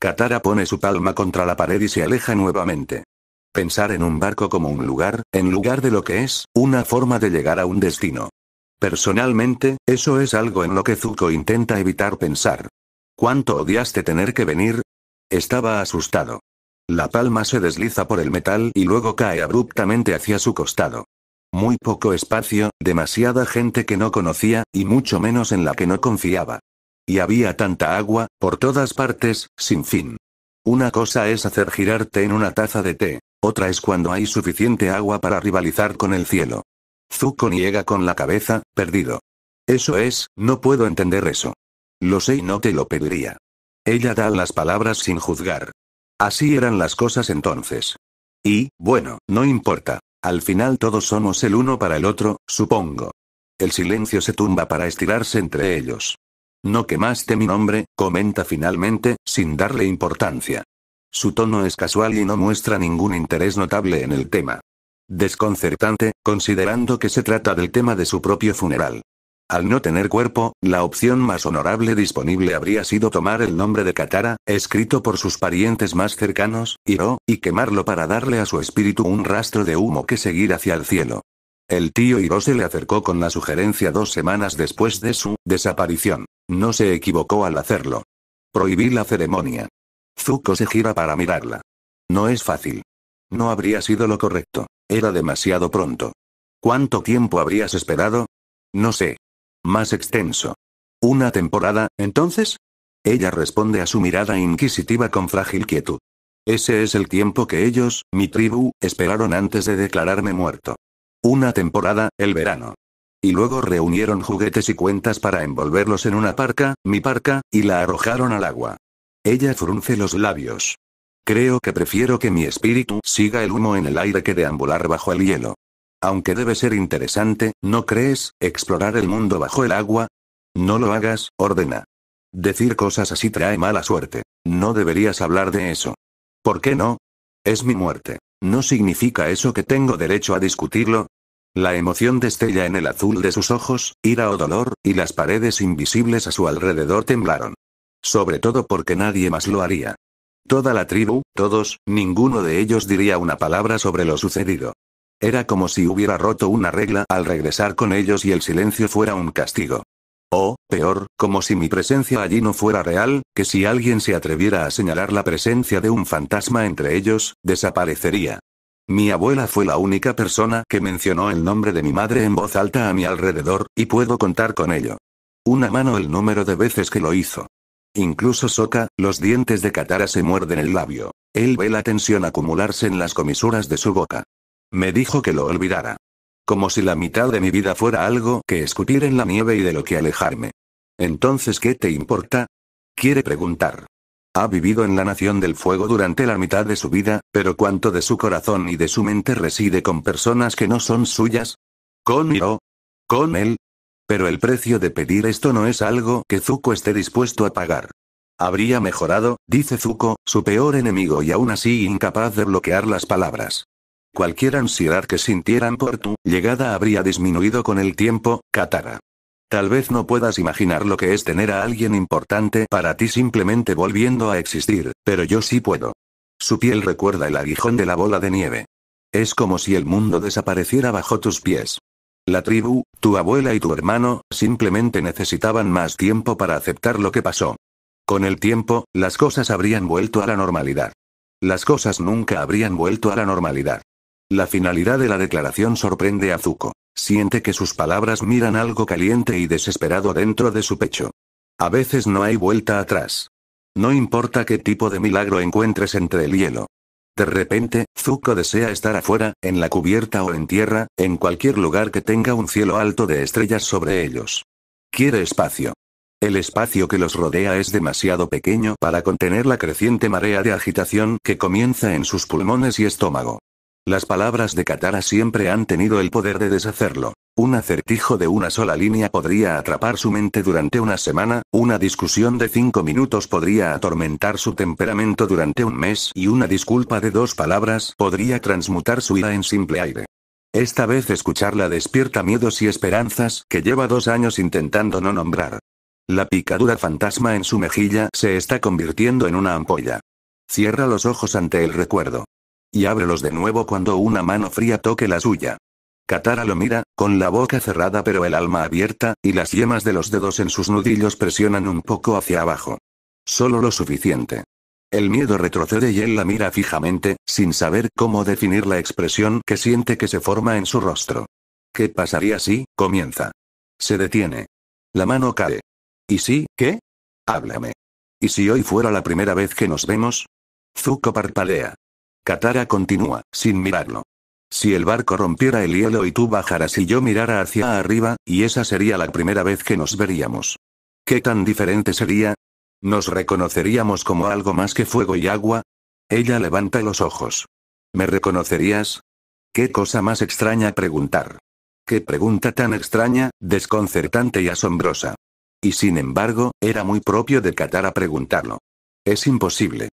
Katara pone su palma contra la pared y se aleja nuevamente. Pensar en un barco como un lugar, en lugar de lo que es, una forma de llegar a un destino. Personalmente, eso es algo en lo que Zuko intenta evitar pensar. ¿Cuánto odiaste tener que venir? Estaba asustado. La palma se desliza por el metal y luego cae abruptamente hacia su costado. Muy poco espacio, demasiada gente que no conocía, y mucho menos en la que no confiaba. Y había tanta agua, por todas partes, sin fin. Una cosa es hacer girarte en una taza de té, otra es cuando hay suficiente agua para rivalizar con el cielo. Zuko niega con la cabeza, perdido. Eso es, no puedo entender eso. Lo sé y no te lo pediría. Ella da las palabras sin juzgar. Así eran las cosas entonces. Y, bueno, no importa. Al final todos somos el uno para el otro, supongo. El silencio se tumba para estirarse entre ellos. No quemaste mi nombre, comenta finalmente, sin darle importancia. Su tono es casual y no muestra ningún interés notable en el tema. Desconcertante, considerando que se trata del tema de su propio funeral. Al no tener cuerpo, la opción más honorable disponible habría sido tomar el nombre de Katara, escrito por sus parientes más cercanos, Hiro, y quemarlo para darle a su espíritu un rastro de humo que seguir hacia el cielo. El tío Hiro se le acercó con la sugerencia dos semanas después de su desaparición. No se equivocó al hacerlo. Prohibí la ceremonia. Zuko se gira para mirarla. No es fácil. No habría sido lo correcto. Era demasiado pronto. ¿Cuánto tiempo habrías esperado? No sé, más extenso. ¿Una temporada, entonces? Ella responde a su mirada inquisitiva con frágil quietud. Ese es el tiempo que ellos, mi tribu, esperaron antes de declararme muerto. Una temporada, el verano. Y luego reunieron juguetes y cuentas para envolverlos en una parca, mi parca, y la arrojaron al agua. Ella frunce los labios. Creo que prefiero que mi espíritu siga el humo en el aire que deambular bajo el hielo. Aunque debe ser interesante, ¿no crees? Explorar el mundo bajo el agua. No lo hagas, ordena. Decir cosas así trae mala suerte. No deberías hablar de eso. ¿Por qué no? Es mi muerte. ¿No significa eso que tengo derecho a discutirlo? La emoción destella en el azul de sus ojos, ira o dolor, y las paredes invisibles a su alrededor temblaron. Sobre todo porque nadie más lo haría. Toda la tribu, todos, ninguno de ellos diría una palabra sobre lo sucedido. Era como si hubiera roto una regla al regresar con ellos y el silencio fuera un castigo. O, peor, como si mi presencia allí no fuera real, que si alguien se atreviera a señalar la presencia de un fantasma entre ellos, desaparecería. Mi abuela fue la única persona que mencionó el nombre de mi madre en voz alta a mi alrededor, y puedo contar con ello. Una mano el número de veces que lo hizo. Incluso Soka, los dientes de Katara se muerden el labio. Él ve la tensión acumularse en las comisuras de su boca. Me dijo que lo olvidara. Como si la mitad de mi vida fuera algo que escupir en la nieve y de lo que alejarme. Entonces, ¿qué te importa? Quiere preguntar. Ha vivido en la Nación del Fuego durante la mitad de su vida, pero ¿cuánto de su corazón y de su mente reside con personas que no son suyas? ¿Con yo? ¿Con él? Pero el precio de pedir esto no es algo que Zuko esté dispuesto a pagar. Habría mejorado, dice Zuko, su peor enemigo y aún así incapaz de bloquear las palabras. Cualquier ansiedad que sintieran por tu llegada habría disminuido con el tiempo, Katara. Tal vez no puedas imaginar lo que es tener a alguien importante para ti simplemente volviendo a existir, pero yo sí puedo. Su piel recuerda el aguijón de la bola de nieve. Es como si el mundo desapareciera bajo tus pies. La tribu, tu abuela y tu hermano, simplemente necesitaban más tiempo para aceptar lo que pasó. Con el tiempo, las cosas habrían vuelto a la normalidad. Las cosas nunca habrían vuelto a la normalidad. La finalidad de la declaración sorprende a Zuko. Siente que sus palabras miran algo caliente y desesperado dentro de su pecho. A veces no hay vuelta atrás. No importa qué tipo de milagro encuentres entre el hielo. De repente, Zuko desea estar afuera, en la cubierta o en tierra, en cualquier lugar que tenga un cielo alto de estrellas sobre ellos. Quiere espacio. El espacio que los rodea es demasiado pequeño para contener la creciente marea de agitación que comienza en sus pulmones y estómago. Las palabras de Katara siempre han tenido el poder de deshacerlo. Un acertijo de una sola línea podría atrapar su mente durante una semana, una discusión de cinco minutos podría atormentar su temperamento durante un mes y una disculpa de dos palabras podría transmutar su ira en simple aire. Esta vez escucharla despierta miedos y esperanzas que lleva dos años intentando no nombrar. La picadura fantasma en su mejilla se está convirtiendo en una ampolla. Cierra los ojos ante el recuerdo. Y ábrelos de nuevo cuando una mano fría toque la suya. Katara lo mira, con la boca cerrada pero el alma abierta, y las yemas de los dedos en sus nudillos presionan un poco hacia abajo. Solo lo suficiente. El miedo retrocede y él la mira fijamente, sin saber cómo definir la expresión que siente que se forma en su rostro. ¿Qué pasaría si, comienza? Se detiene. La mano cae. ¿Y si, qué? Háblame. ¿Y si hoy fuera la primera vez que nos vemos? Zuko parpadea. Katara continúa, sin mirarlo. Si el barco rompiera el hielo y tú bajaras y yo mirara hacia arriba, y esa sería la primera vez que nos veríamos. ¿Qué tan diferente sería? ¿Nos reconoceríamos como algo más que fuego y agua? Ella levanta los ojos. ¿Me reconocerías? Qué cosa más extraña preguntar. Qué pregunta tan extraña, desconcertante y asombrosa. Y sin embargo, era muy propio de Katara preguntarlo. Es imposible.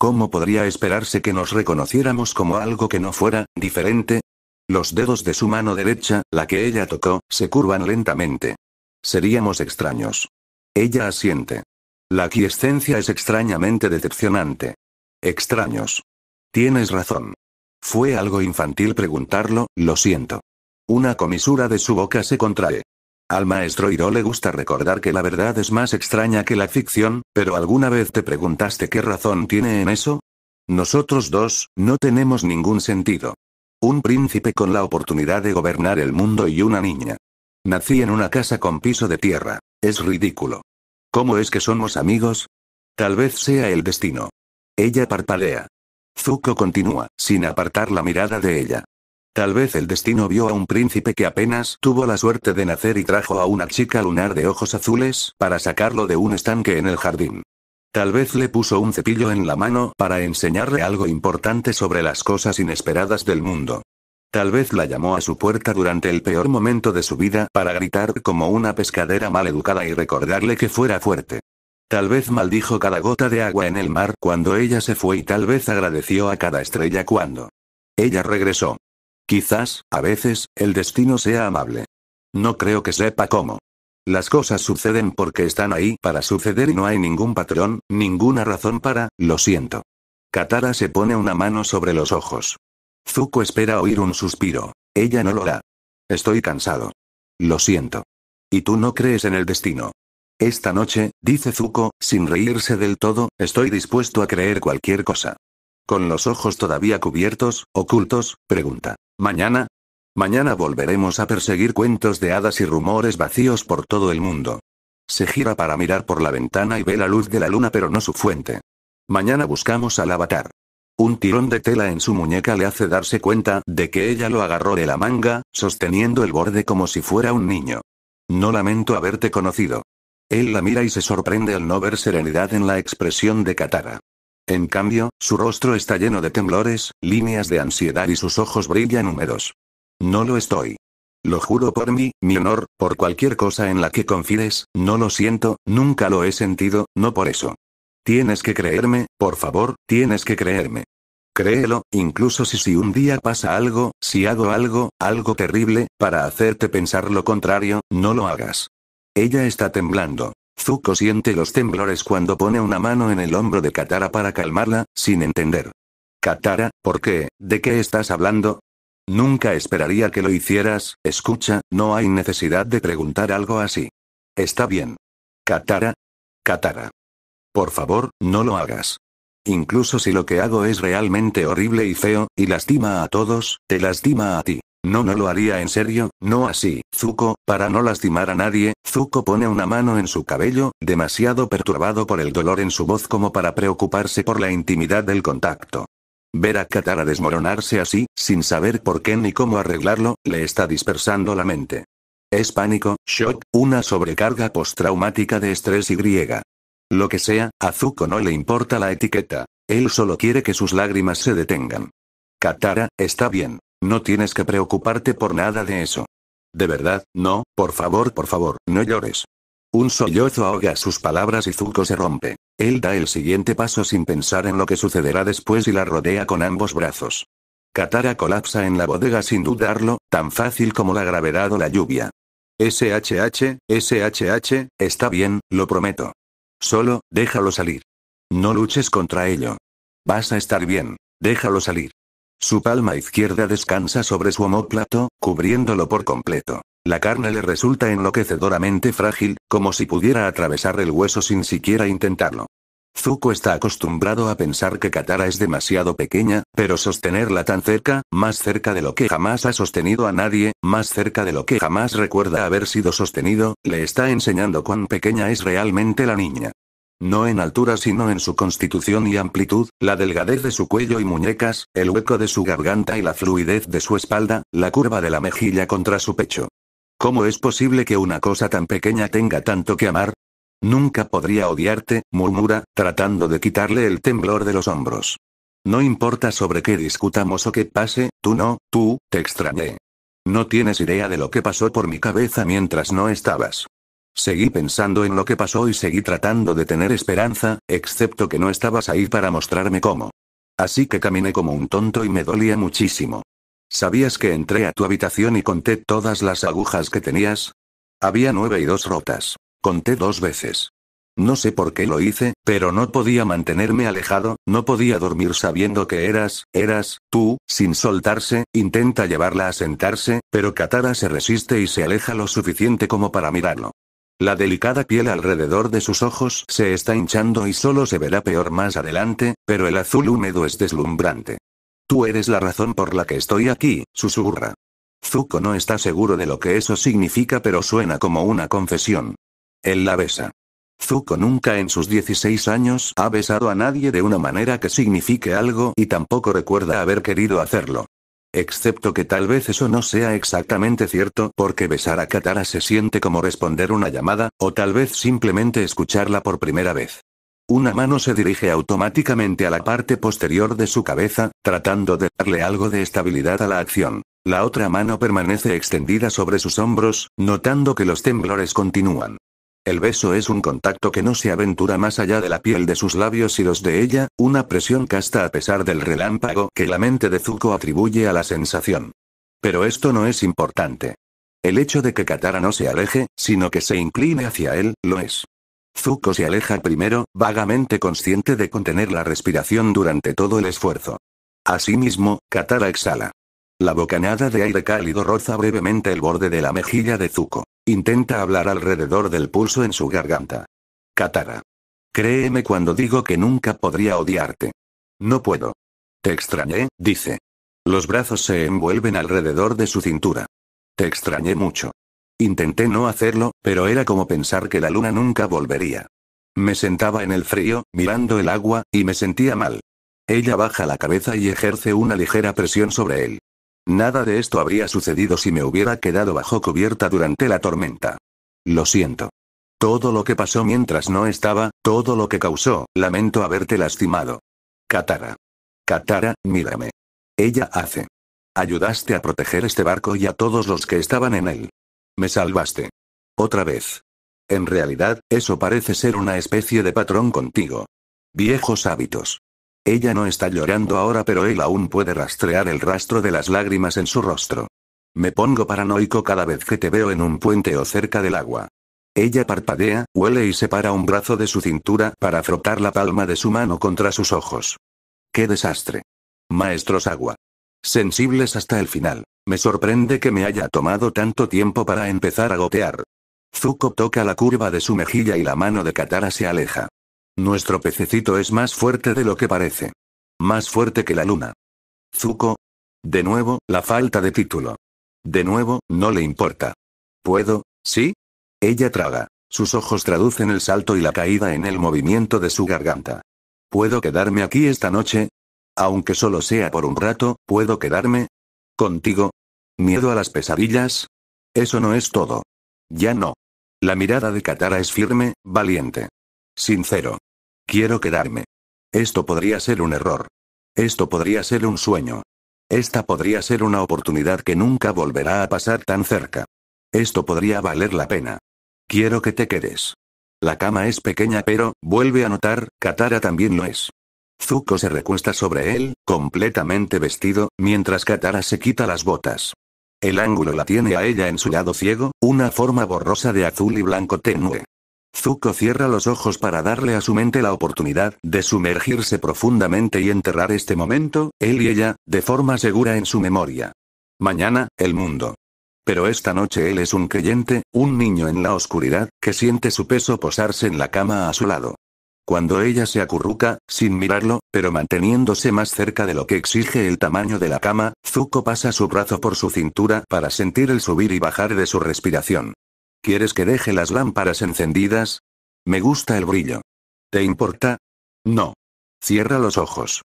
¿Cómo podría esperarse que nos reconociéramos como algo que no fuera, diferente? Los dedos de su mano derecha, la que ella tocó, se curvan lentamente. Seríamos extraños. Ella asiente. La quiescencia es extrañamente decepcionante. Extraños. Tienes razón. Fue algo infantil preguntarlo, lo siento. Una comisura de su boca se contrae. Al maestro Hiro le gusta recordar que la verdad es más extraña que la ficción, pero ¿alguna vez te preguntaste qué razón tiene en eso? Nosotros dos, no tenemos ningún sentido. Un príncipe con la oportunidad de gobernar el mundo y una niña. Nací en una casa con piso de tierra. Es ridículo. ¿Cómo es que somos amigos? Tal vez sea el destino. Ella parpadea. Zuko continúa, sin apartar la mirada de ella. Tal vez el destino vio a un príncipe que apenas tuvo la suerte de nacer y trajo a una chica lunar de ojos azules para sacarlo de un estanque en el jardín. Tal vez le puso un cepillo en la mano para enseñarle algo importante sobre las cosas inesperadas del mundo. Tal vez la llamó a su puerta durante el peor momento de su vida para gritar como una pescadera mal educada y recordarle que fuera fuerte. Tal vez maldijo cada gota de agua en el mar cuando ella se fue y tal vez agradeció a cada estrella cuando ella regresó. Quizás, a veces, el destino sea amable. No creo que sepa cómo. Las cosas suceden porque están ahí para suceder y no hay ningún patrón, ninguna razón para, lo siento. Katara se pone una mano sobre los ojos. Zuko espera oír un suspiro. Ella no lo hará. Estoy cansado. Lo siento. Y tú no crees en el destino. Esta noche, dice Zuko, sin reírse del todo, estoy dispuesto a creer cualquier cosa con los ojos todavía cubiertos, ocultos, pregunta. ¿Mañana? Mañana volveremos a perseguir cuentos de hadas y rumores vacíos por todo el mundo. Se gira para mirar por la ventana y ve la luz de la luna pero no su fuente. Mañana buscamos al avatar. Un tirón de tela en su muñeca le hace darse cuenta de que ella lo agarró de la manga, sosteniendo el borde como si fuera un niño. No lamento haberte conocido. Él la mira y se sorprende al no ver serenidad en la expresión de Katara. En cambio, su rostro está lleno de temblores, líneas de ansiedad y sus ojos brillan húmedos. No lo estoy. Lo juro por mí, mi honor, por cualquier cosa en la que confíes, no lo siento, nunca lo he sentido, no por eso. Tienes que creerme, por favor, tienes que creerme. Créelo, incluso si si un día pasa algo, si hago algo, algo terrible, para hacerte pensar lo contrario, no lo hagas. Ella está temblando. Zuko siente los temblores cuando pone una mano en el hombro de Katara para calmarla, sin entender. Katara, ¿por qué? ¿De qué estás hablando? Nunca esperaría que lo hicieras, escucha, no hay necesidad de preguntar algo así. Está bien. Katara. Katara. Por favor, no lo hagas. Incluso si lo que hago es realmente horrible y feo, y lastima a todos, te lastima a ti. No, no lo haría en serio, no así, Zuko, para no lastimar a nadie, Zuko pone una mano en su cabello, demasiado perturbado por el dolor en su voz como para preocuparse por la intimidad del contacto. Ver a Katara desmoronarse así, sin saber por qué ni cómo arreglarlo, le está dispersando la mente. Es pánico, shock, una sobrecarga postraumática de estrés y griega. Lo que sea, a Zuko no le importa la etiqueta. Él solo quiere que sus lágrimas se detengan. Katara, está bien. No tienes que preocuparte por nada de eso. De verdad, no, por favor, por favor, no llores. Un sollozo ahoga sus palabras y Zuko se rompe. Él da el siguiente paso sin pensar en lo que sucederá después y la rodea con ambos brazos. Katara colapsa en la bodega sin dudarlo, tan fácil como la gravedad o la lluvia. SHH, SHH, está bien, lo prometo. Solo, déjalo salir. No luches contra ello. Vas a estar bien. Déjalo salir. Su palma izquierda descansa sobre su omóplato, cubriéndolo por completo. La carne le resulta enloquecedoramente frágil, como si pudiera atravesar el hueso sin siquiera intentarlo. Zuko está acostumbrado a pensar que Katara es demasiado pequeña, pero sostenerla tan cerca, más cerca de lo que jamás ha sostenido a nadie, más cerca de lo que jamás recuerda haber sido sostenido, le está enseñando cuán pequeña es realmente la niña. No en altura sino en su constitución y amplitud, la delgadez de su cuello y muñecas, el hueco de su garganta y la fluidez de su espalda, la curva de la mejilla contra su pecho. ¿Cómo es posible que una cosa tan pequeña tenga tanto que amar? Nunca podría odiarte, murmura, tratando de quitarle el temblor de los hombros. No importa sobre qué discutamos o qué pase, tú no, tú, te extrañé. No tienes idea de lo que pasó por mi cabeza mientras no estabas. Seguí pensando en lo que pasó y seguí tratando de tener esperanza, excepto que no estabas ahí para mostrarme cómo. Así que caminé como un tonto y me dolía muchísimo. ¿Sabías que entré a tu habitación y conté todas las agujas que tenías? Había nueve y dos rotas. Conté dos veces. No sé por qué lo hice, pero no podía mantenerme alejado, no podía dormir sabiendo que eras, eras, tú, sin soltarse, intenta llevarla a sentarse, pero Katara se resiste y se aleja lo suficiente como para mirarlo. La delicada piel alrededor de sus ojos se está hinchando y solo se verá peor más adelante, pero el azul húmedo es deslumbrante. Tú eres la razón por la que estoy aquí, susurra. Zuko no está seguro de lo que eso significa pero suena como una confesión. Él la besa. Zuko nunca en sus 16 años ha besado a nadie de una manera que signifique algo y tampoco recuerda haber querido hacerlo. Excepto que tal vez eso no sea exactamente cierto porque besar a Katara se siente como responder una llamada, o tal vez simplemente escucharla por primera vez. Una mano se dirige automáticamente a la parte posterior de su cabeza, tratando de darle algo de estabilidad a la acción. La otra mano permanece extendida sobre sus hombros, notando que los temblores continúan. El beso es un contacto que no se aventura más allá de la piel de sus labios y los de ella, una presión casta a pesar del relámpago que la mente de Zuko atribuye a la sensación. Pero esto no es importante. El hecho de que Katara no se aleje, sino que se incline hacia él, lo es. Zuko se aleja primero, vagamente consciente de contener la respiración durante todo el esfuerzo. Asimismo, Katara exhala. La bocanada de aire cálido roza brevemente el borde de la mejilla de Zuko. Intenta hablar alrededor del pulso en su garganta. Katara. Créeme cuando digo que nunca podría odiarte. No puedo. Te extrañé, dice. Los brazos se envuelven alrededor de su cintura. Te extrañé mucho. Intenté no hacerlo, pero era como pensar que la luna nunca volvería. Me sentaba en el frío, mirando el agua, y me sentía mal. Ella baja la cabeza y ejerce una ligera presión sobre él. Nada de esto habría sucedido si me hubiera quedado bajo cubierta durante la tormenta. Lo siento. Todo lo que pasó mientras no estaba, todo lo que causó, lamento haberte lastimado. Katara. Katara, mírame. Ella hace. Ayudaste a proteger este barco y a todos los que estaban en él. Me salvaste. Otra vez. En realidad, eso parece ser una especie de patrón contigo. Viejos hábitos. Ella no está llorando ahora pero él aún puede rastrear el rastro de las lágrimas en su rostro. Me pongo paranoico cada vez que te veo en un puente o cerca del agua. Ella parpadea, huele y separa un brazo de su cintura para frotar la palma de su mano contra sus ojos. ¡Qué desastre! Maestros agua. Sensibles hasta el final. Me sorprende que me haya tomado tanto tiempo para empezar a gotear. Zuko toca la curva de su mejilla y la mano de Katara se aleja. Nuestro pececito es más fuerte de lo que parece. Más fuerte que la luna. Zuko. De nuevo, la falta de título. De nuevo, no le importa. ¿Puedo? ¿Sí? Ella traga. Sus ojos traducen el salto y la caída en el movimiento de su garganta. ¿Puedo quedarme aquí esta noche? Aunque solo sea por un rato, ¿puedo quedarme? ¿Contigo? ¿Miedo a las pesadillas? Eso no es todo. Ya no. La mirada de Katara es firme, valiente. Sincero. Quiero quedarme. Esto podría ser un error. Esto podría ser un sueño. Esta podría ser una oportunidad que nunca volverá a pasar tan cerca. Esto podría valer la pena. Quiero que te quedes. La cama es pequeña pero, vuelve a notar, Katara también lo es. Zuko se recuesta sobre él, completamente vestido, mientras Katara se quita las botas. El ángulo la tiene a ella en su lado ciego, una forma borrosa de azul y blanco tenue. Zuko cierra los ojos para darle a su mente la oportunidad de sumergirse profundamente y enterrar este momento, él y ella, de forma segura en su memoria. Mañana, el mundo. Pero esta noche él es un creyente, un niño en la oscuridad, que siente su peso posarse en la cama a su lado. Cuando ella se acurruca, sin mirarlo, pero manteniéndose más cerca de lo que exige el tamaño de la cama, Zuko pasa su brazo por su cintura para sentir el subir y bajar de su respiración. ¿Quieres que deje las lámparas encendidas? Me gusta el brillo. ¿Te importa? No. Cierra los ojos.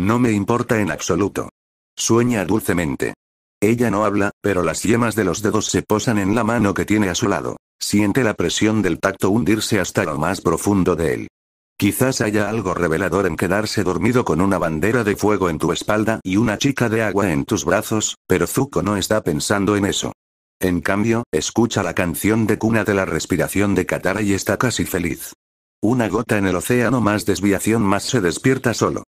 No me importa en absoluto. Sueña dulcemente. Ella no habla, pero las yemas de los dedos se posan en la mano que tiene a su lado. Siente la presión del tacto hundirse hasta lo más profundo de él. Quizás haya algo revelador en quedarse dormido con una bandera de fuego en tu espalda y una chica de agua en tus brazos, pero Zuko no está pensando en eso. En cambio, escucha la canción de cuna de la respiración de Katara y está casi feliz. Una gota en el océano más desviación más se despierta solo.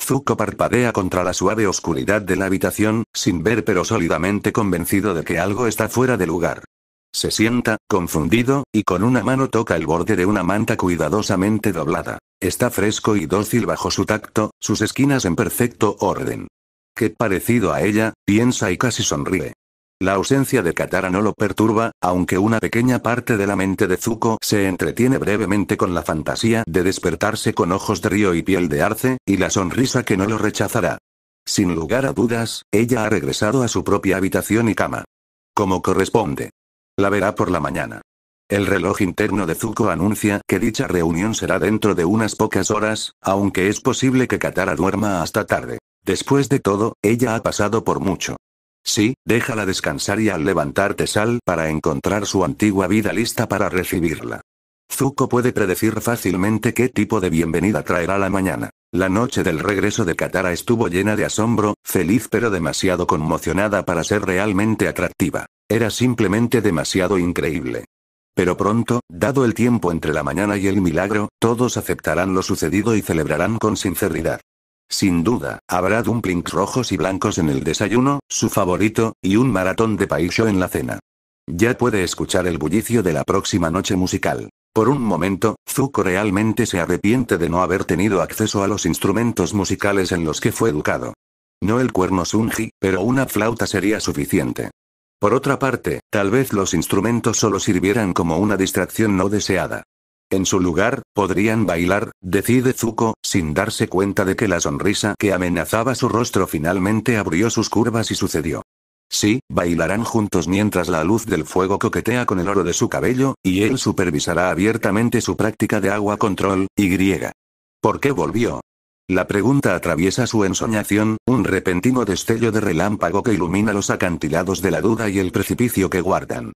Zuko parpadea contra la suave oscuridad de la habitación, sin ver pero sólidamente convencido de que algo está fuera de lugar. Se sienta, confundido, y con una mano toca el borde de una manta cuidadosamente doblada. Está fresco y dócil bajo su tacto, sus esquinas en perfecto orden. Qué parecido a ella, piensa y casi sonríe. La ausencia de Katara no lo perturba, aunque una pequeña parte de la mente de Zuko se entretiene brevemente con la fantasía de despertarse con ojos de río y piel de arce, y la sonrisa que no lo rechazará. Sin lugar a dudas, ella ha regresado a su propia habitación y cama. Como corresponde. La verá por la mañana. El reloj interno de Zuko anuncia que dicha reunión será dentro de unas pocas horas, aunque es posible que Katara duerma hasta tarde. Después de todo, ella ha pasado por mucho. Sí, déjala descansar y al levantarte sal para encontrar su antigua vida lista para recibirla. Zuko puede predecir fácilmente qué tipo de bienvenida traerá la mañana. La noche del regreso de Katara estuvo llena de asombro, feliz pero demasiado conmocionada para ser realmente atractiva. Era simplemente demasiado increíble. Pero pronto, dado el tiempo entre la mañana y el milagro, todos aceptarán lo sucedido y celebrarán con sinceridad. Sin duda, habrá dumplings rojos y blancos en el desayuno, su favorito, y un maratón de paisho en la cena. Ya puede escuchar el bullicio de la próxima noche musical. Por un momento, Zuko realmente se arrepiente de no haber tenido acceso a los instrumentos musicales en los que fue educado. No el cuerno Sunji, pero una flauta sería suficiente. Por otra parte, tal vez los instrumentos solo sirvieran como una distracción no deseada. En su lugar, podrían bailar, decide Zuko, sin darse cuenta de que la sonrisa que amenazaba su rostro finalmente abrió sus curvas y sucedió. Sí, bailarán juntos mientras la luz del fuego coquetea con el oro de su cabello, y él supervisará abiertamente su práctica de agua control, y. ¿Por qué volvió? La pregunta atraviesa su ensoñación, un repentino destello de relámpago que ilumina los acantilados de la duda y el precipicio que guardan.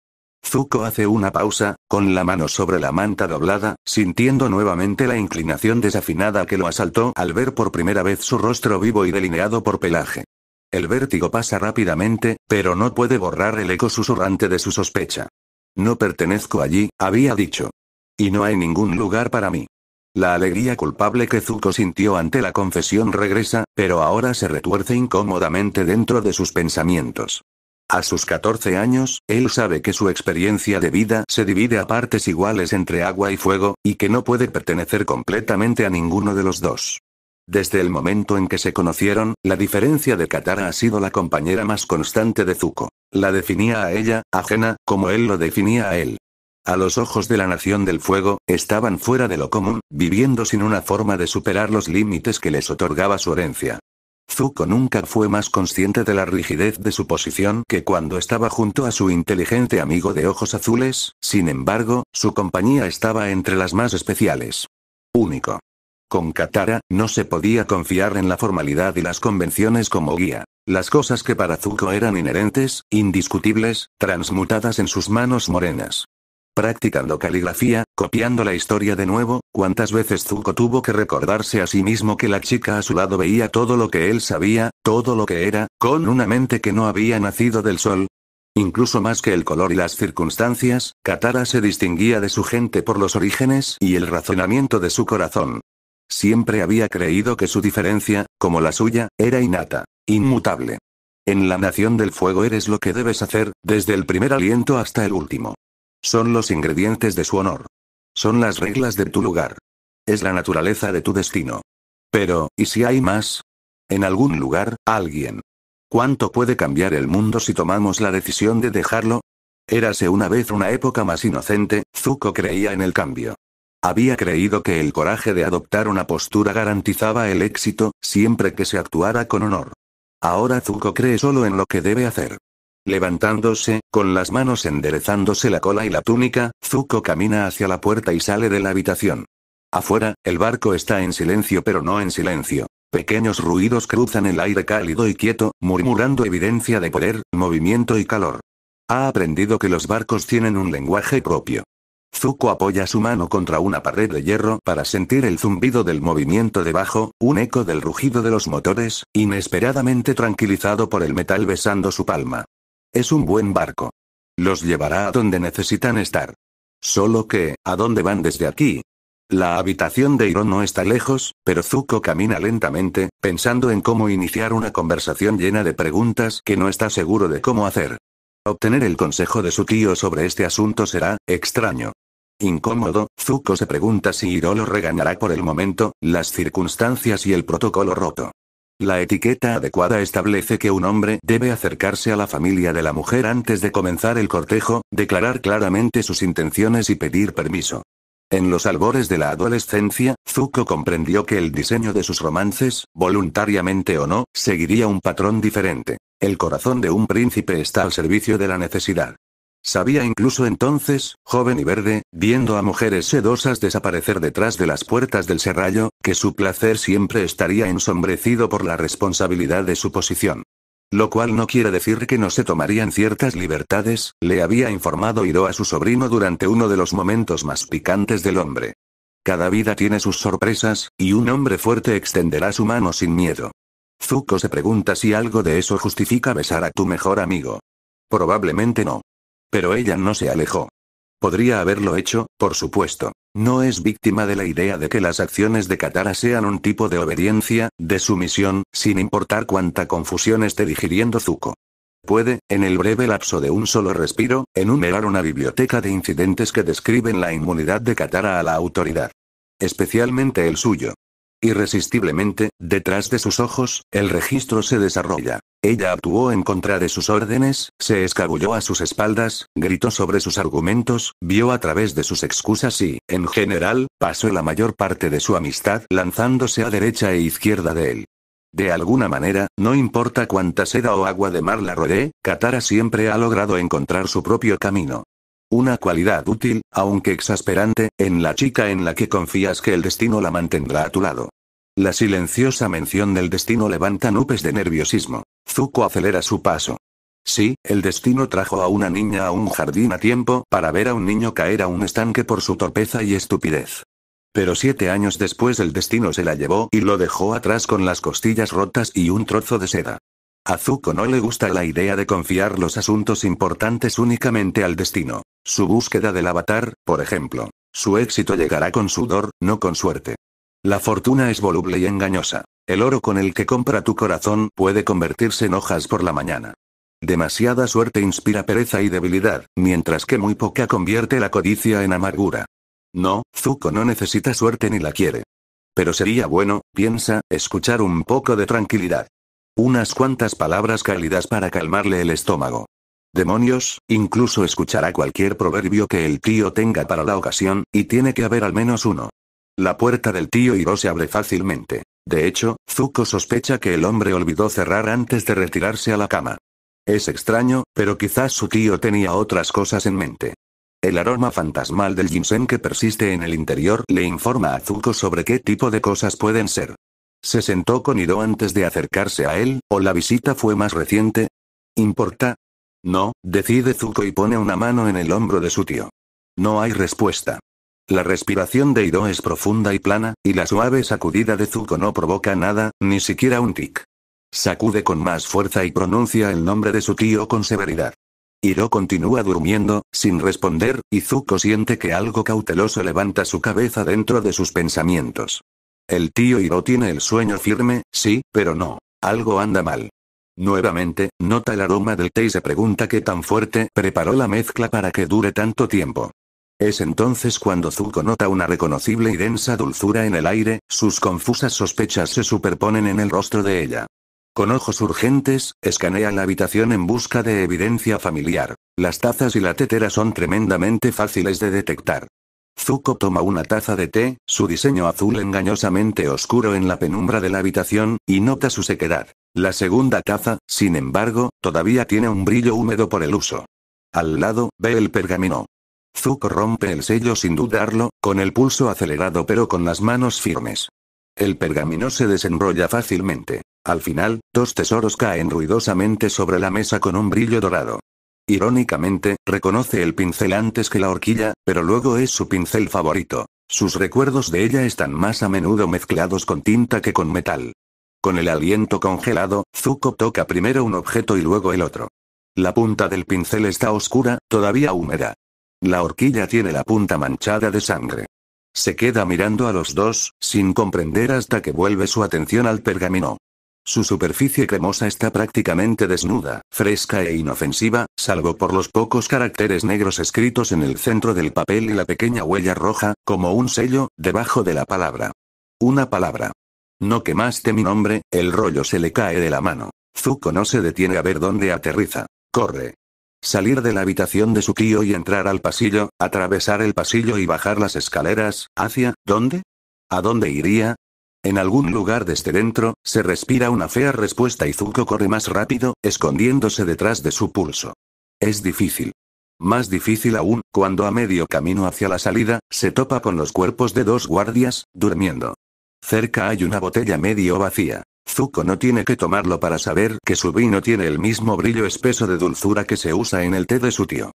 Zuko hace una pausa, con la mano sobre la manta doblada, sintiendo nuevamente la inclinación desafinada que lo asaltó al ver por primera vez su rostro vivo y delineado por pelaje. El vértigo pasa rápidamente, pero no puede borrar el eco susurrante de su sospecha. No pertenezco allí, había dicho. Y no hay ningún lugar para mí. La alegría culpable que Zuko sintió ante la confesión regresa, pero ahora se retuerce incómodamente dentro de sus pensamientos. A sus 14 años, él sabe que su experiencia de vida se divide a partes iguales entre agua y fuego, y que no puede pertenecer completamente a ninguno de los dos. Desde el momento en que se conocieron, la diferencia de Katara ha sido la compañera más constante de Zuko. La definía a ella, ajena, como él lo definía a él. A los ojos de la Nación del Fuego, estaban fuera de lo común, viviendo sin una forma de superar los límites que les otorgaba su herencia. Zuko nunca fue más consciente de la rigidez de su posición que cuando estaba junto a su inteligente amigo de ojos azules, sin embargo, su compañía estaba entre las más especiales. Único. Con Katara, no se podía confiar en la formalidad y las convenciones como guía. Las cosas que para Zuko eran inherentes, indiscutibles, transmutadas en sus manos morenas practicando caligrafía, copiando la historia de nuevo, cuántas veces Zuko tuvo que recordarse a sí mismo que la chica a su lado veía todo lo que él sabía, todo lo que era, con una mente que no había nacido del sol. Incluso más que el color y las circunstancias, Katara se distinguía de su gente por los orígenes y el razonamiento de su corazón. Siempre había creído que su diferencia, como la suya, era innata, inmutable. En la Nación del Fuego eres lo que debes hacer, desde el primer aliento hasta el último. Son los ingredientes de su honor. Son las reglas de tu lugar. Es la naturaleza de tu destino. Pero, ¿y si hay más? En algún lugar, alguien. ¿Cuánto puede cambiar el mundo si tomamos la decisión de dejarlo? Érase una vez una época más inocente, Zuko creía en el cambio. Había creído que el coraje de adoptar una postura garantizaba el éxito, siempre que se actuara con honor. Ahora Zuko cree solo en lo que debe hacer. Levantándose, con las manos enderezándose la cola y la túnica, Zuko camina hacia la puerta y sale de la habitación. Afuera, el barco está en silencio pero no en silencio. Pequeños ruidos cruzan el aire cálido y quieto, murmurando evidencia de poder, movimiento y calor. Ha aprendido que los barcos tienen un lenguaje propio. Zuko apoya su mano contra una pared de hierro para sentir el zumbido del movimiento debajo, un eco del rugido de los motores, inesperadamente tranquilizado por el metal besando su palma. Es un buen barco. Los llevará a donde necesitan estar. Solo que, ¿a dónde van desde aquí? La habitación de Hiro no está lejos, pero Zuko camina lentamente, pensando en cómo iniciar una conversación llena de preguntas que no está seguro de cómo hacer. Obtener el consejo de su tío sobre este asunto será, extraño. Incómodo, Zuko se pregunta si Hiro lo regañará por el momento, las circunstancias y el protocolo roto. La etiqueta adecuada establece que un hombre debe acercarse a la familia de la mujer antes de comenzar el cortejo, declarar claramente sus intenciones y pedir permiso. En los albores de la adolescencia, Zuko comprendió que el diseño de sus romances, voluntariamente o no, seguiría un patrón diferente. El corazón de un príncipe está al servicio de la necesidad. Sabía incluso entonces, joven y verde, viendo a mujeres sedosas desaparecer detrás de las puertas del serrallo, que su placer siempre estaría ensombrecido por la responsabilidad de su posición. Lo cual no quiere decir que no se tomarían ciertas libertades, le había informado Hiro a su sobrino durante uno de los momentos más picantes del hombre. Cada vida tiene sus sorpresas, y un hombre fuerte extenderá su mano sin miedo. Zuko se pregunta si algo de eso justifica besar a tu mejor amigo. Probablemente no. Pero ella no se alejó. Podría haberlo hecho, por supuesto. No es víctima de la idea de que las acciones de Katara sean un tipo de obediencia, de sumisión, sin importar cuánta confusión esté digiriendo Zuko. Puede, en el breve lapso de un solo respiro, enumerar una biblioteca de incidentes que describen la inmunidad de Katara a la autoridad. Especialmente el suyo. Irresistiblemente, detrás de sus ojos, el registro se desarrolla. Ella actuó en contra de sus órdenes, se escabulló a sus espaldas, gritó sobre sus argumentos, vio a través de sus excusas y, en general, pasó la mayor parte de su amistad lanzándose a derecha e izquierda de él. De alguna manera, no importa cuánta seda o agua de mar la rodee, Katara siempre ha logrado encontrar su propio camino. Una cualidad útil, aunque exasperante, en la chica en la que confías que el destino la mantendrá a tu lado. La silenciosa mención del destino levanta nubes de nerviosismo. Zuko acelera su paso. Sí, el destino trajo a una niña a un jardín a tiempo para ver a un niño caer a un estanque por su torpeza y estupidez. Pero siete años después el destino se la llevó y lo dejó atrás con las costillas rotas y un trozo de seda. A Zuko no le gusta la idea de confiar los asuntos importantes únicamente al destino. Su búsqueda del avatar, por ejemplo. Su éxito llegará con sudor, no con suerte. La fortuna es voluble y engañosa. El oro con el que compra tu corazón puede convertirse en hojas por la mañana. Demasiada suerte inspira pereza y debilidad, mientras que muy poca convierte la codicia en amargura. No, Zuko no necesita suerte ni la quiere. Pero sería bueno, piensa, escuchar un poco de tranquilidad. Unas cuantas palabras cálidas para calmarle el estómago. Demonios, incluso escuchará cualquier proverbio que el tío tenga para la ocasión, y tiene que haber al menos uno. La puerta del tío Ido se abre fácilmente. De hecho, Zuko sospecha que el hombre olvidó cerrar antes de retirarse a la cama. Es extraño, pero quizás su tío tenía otras cosas en mente. El aroma fantasmal del ginseng que persiste en el interior le informa a Zuko sobre qué tipo de cosas pueden ser. ¿Se sentó con Ido antes de acercarse a él, o la visita fue más reciente? ¿Importa? No, decide Zuko y pone una mano en el hombro de su tío. No hay respuesta. La respiración de Hiro es profunda y plana, y la suave sacudida de Zuko no provoca nada, ni siquiera un tic. Sacude con más fuerza y pronuncia el nombre de su tío con severidad. Hiro continúa durmiendo, sin responder, y Zuko siente que algo cauteloso levanta su cabeza dentro de sus pensamientos. El tío Hiro tiene el sueño firme, sí, pero no. Algo anda mal. Nuevamente, nota el aroma del té y se pregunta qué tan fuerte preparó la mezcla para que dure tanto tiempo. Es entonces cuando Zuko nota una reconocible y densa dulzura en el aire, sus confusas sospechas se superponen en el rostro de ella. Con ojos urgentes, escanea la habitación en busca de evidencia familiar. Las tazas y la tetera son tremendamente fáciles de detectar. Zuko toma una taza de té, su diseño azul engañosamente oscuro en la penumbra de la habitación, y nota su sequedad. La segunda taza, sin embargo, todavía tiene un brillo húmedo por el uso. Al lado, ve el pergamino. Zuko rompe el sello sin dudarlo, con el pulso acelerado pero con las manos firmes. El pergamino se desenrolla fácilmente. Al final, dos tesoros caen ruidosamente sobre la mesa con un brillo dorado. Irónicamente, reconoce el pincel antes que la horquilla, pero luego es su pincel favorito. Sus recuerdos de ella están más a menudo mezclados con tinta que con metal. Con el aliento congelado, Zuko toca primero un objeto y luego el otro. La punta del pincel está oscura, todavía húmeda. La horquilla tiene la punta manchada de sangre. Se queda mirando a los dos, sin comprender hasta que vuelve su atención al pergamino. Su superficie cremosa está prácticamente desnuda, fresca e inofensiva, salvo por los pocos caracteres negros escritos en el centro del papel y la pequeña huella roja, como un sello, debajo de la palabra. Una palabra. No quemaste mi nombre, el rollo se le cae de la mano. Zuko no se detiene a ver dónde aterriza. Corre. Salir de la habitación de su tío y entrar al pasillo, atravesar el pasillo y bajar las escaleras, ¿hacia dónde? ¿A dónde iría? En algún lugar desde dentro, se respira una fea respuesta y Zuko corre más rápido, escondiéndose detrás de su pulso. Es difícil. Más difícil aún, cuando a medio camino hacia la salida, se topa con los cuerpos de dos guardias, durmiendo. Cerca hay una botella medio vacía. Zuko no tiene que tomarlo para saber que su vino tiene el mismo brillo espeso de dulzura que se usa en el té de su tío.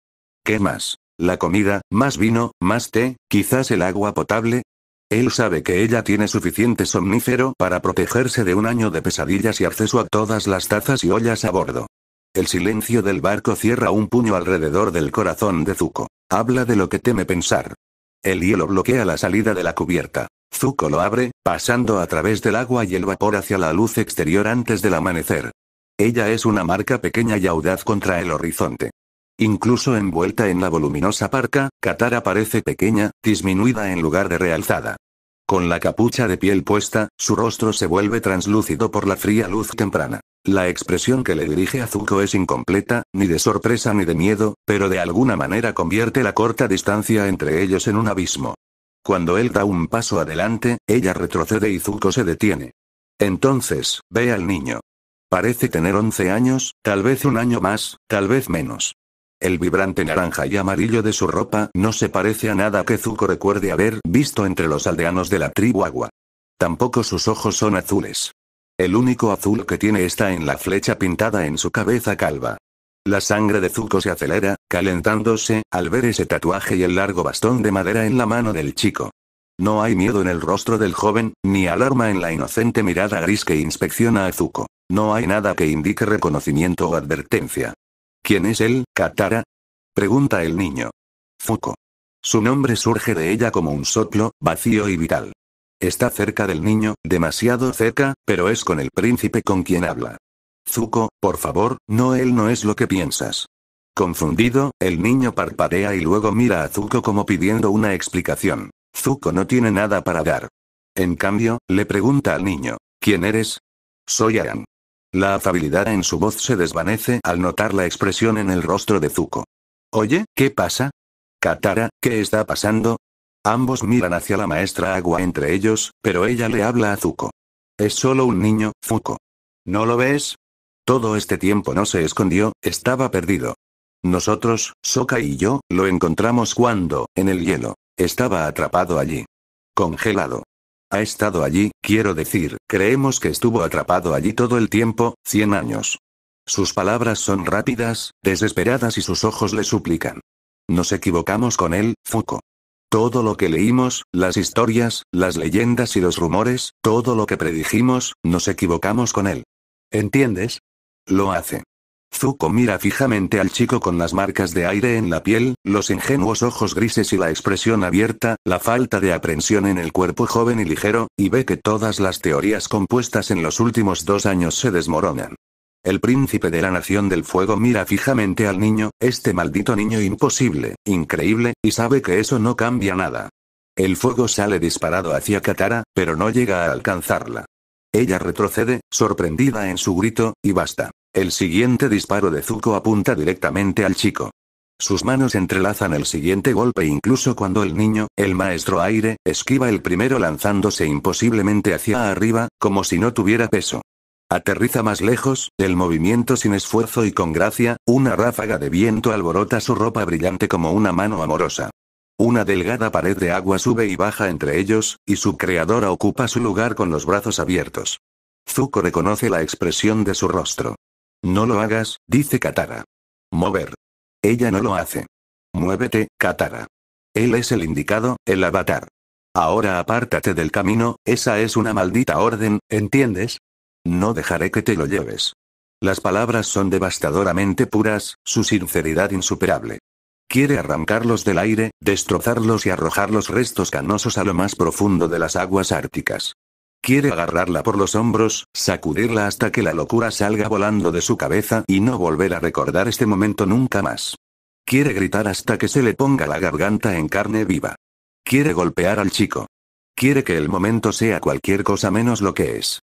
¿Qué más? La comida, más vino, más té, quizás el agua potable, él sabe que ella tiene suficiente somnífero para protegerse de un año de pesadillas y acceso a todas las tazas y ollas a bordo. El silencio del barco cierra un puño alrededor del corazón de Zuko. Habla de lo que teme pensar. El hielo bloquea la salida de la cubierta. Zuko lo abre, pasando a través del agua y el vapor hacia la luz exterior antes del amanecer. Ella es una marca pequeña y audaz contra el horizonte. Incluso envuelta en la voluminosa parca, Katara parece pequeña, disminuida en lugar de realzada. Con la capucha de piel puesta, su rostro se vuelve translúcido por la fría luz temprana. La expresión que le dirige a Zuko es incompleta, ni de sorpresa ni de miedo, pero de alguna manera convierte la corta distancia entre ellos en un abismo. Cuando él da un paso adelante, ella retrocede y Zuko se detiene. Entonces, ve al niño. Parece tener 11 años, tal vez un año más, tal vez menos. El vibrante naranja y amarillo de su ropa no se parece a nada que Zuko recuerde haber visto entre los aldeanos de la tribu Agua. Tampoco sus ojos son azules. El único azul que tiene está en la flecha pintada en su cabeza calva. La sangre de Zuko se acelera, calentándose, al ver ese tatuaje y el largo bastón de madera en la mano del chico. No hay miedo en el rostro del joven, ni alarma en la inocente mirada gris que inspecciona a Zuko. No hay nada que indique reconocimiento o advertencia. ¿Quién es él, Katara? Pregunta el niño. Zuko. Su nombre surge de ella como un soplo, vacío y vital. Está cerca del niño, demasiado cerca, pero es con el príncipe con quien habla. Zuko, por favor, no él no es lo que piensas. Confundido, el niño parpadea y luego mira a Zuko como pidiendo una explicación. Zuko no tiene nada para dar. En cambio, le pregunta al niño, ¿quién eres? Soy Aang. La afabilidad en su voz se desvanece al notar la expresión en el rostro de Zuko. Oye, ¿qué pasa? Katara, ¿qué está pasando? Ambos miran hacia la maestra agua entre ellos, pero ella le habla a Zuko. Es solo un niño, Zuko. ¿No lo ves? Todo este tiempo no se escondió, estaba perdido. Nosotros, Soka y yo, lo encontramos cuando, en el hielo, estaba atrapado allí. Congelado. Ha estado allí, quiero decir, creemos que estuvo atrapado allí todo el tiempo, 100 años. Sus palabras son rápidas, desesperadas y sus ojos le suplican. Nos equivocamos con él, Foucault. Todo lo que leímos, las historias, las leyendas y los rumores, todo lo que predijimos, nos equivocamos con él. ¿Entiendes? Lo hace. Zuko mira fijamente al chico con las marcas de aire en la piel, los ingenuos ojos grises y la expresión abierta, la falta de aprensión en el cuerpo joven y ligero, y ve que todas las teorías compuestas en los últimos dos años se desmoronan. El príncipe de la Nación del Fuego mira fijamente al niño, este maldito niño imposible, increíble, y sabe que eso no cambia nada. El fuego sale disparado hacia Katara, pero no llega a alcanzarla. Ella retrocede, sorprendida en su grito, y basta. El siguiente disparo de Zuko apunta directamente al chico. Sus manos entrelazan el siguiente golpe incluso cuando el niño, el maestro aire, esquiva el primero lanzándose imposiblemente hacia arriba, como si no tuviera peso. Aterriza más lejos, el movimiento sin esfuerzo y con gracia, una ráfaga de viento alborota su ropa brillante como una mano amorosa. Una delgada pared de agua sube y baja entre ellos, y su creadora ocupa su lugar con los brazos abiertos. Zuko reconoce la expresión de su rostro. No lo hagas, dice Katara. Mover. Ella no lo hace. Muévete, Katara. Él es el indicado, el avatar. Ahora apártate del camino, esa es una maldita orden, ¿entiendes? No dejaré que te lo lleves. Las palabras son devastadoramente puras, su sinceridad insuperable. Quiere arrancarlos del aire, destrozarlos y arrojar los restos canosos a lo más profundo de las aguas árticas. Quiere agarrarla por los hombros, sacudirla hasta que la locura salga volando de su cabeza y no volver a recordar este momento nunca más. Quiere gritar hasta que se le ponga la garganta en carne viva. Quiere golpear al chico. Quiere que el momento sea cualquier cosa menos lo que es.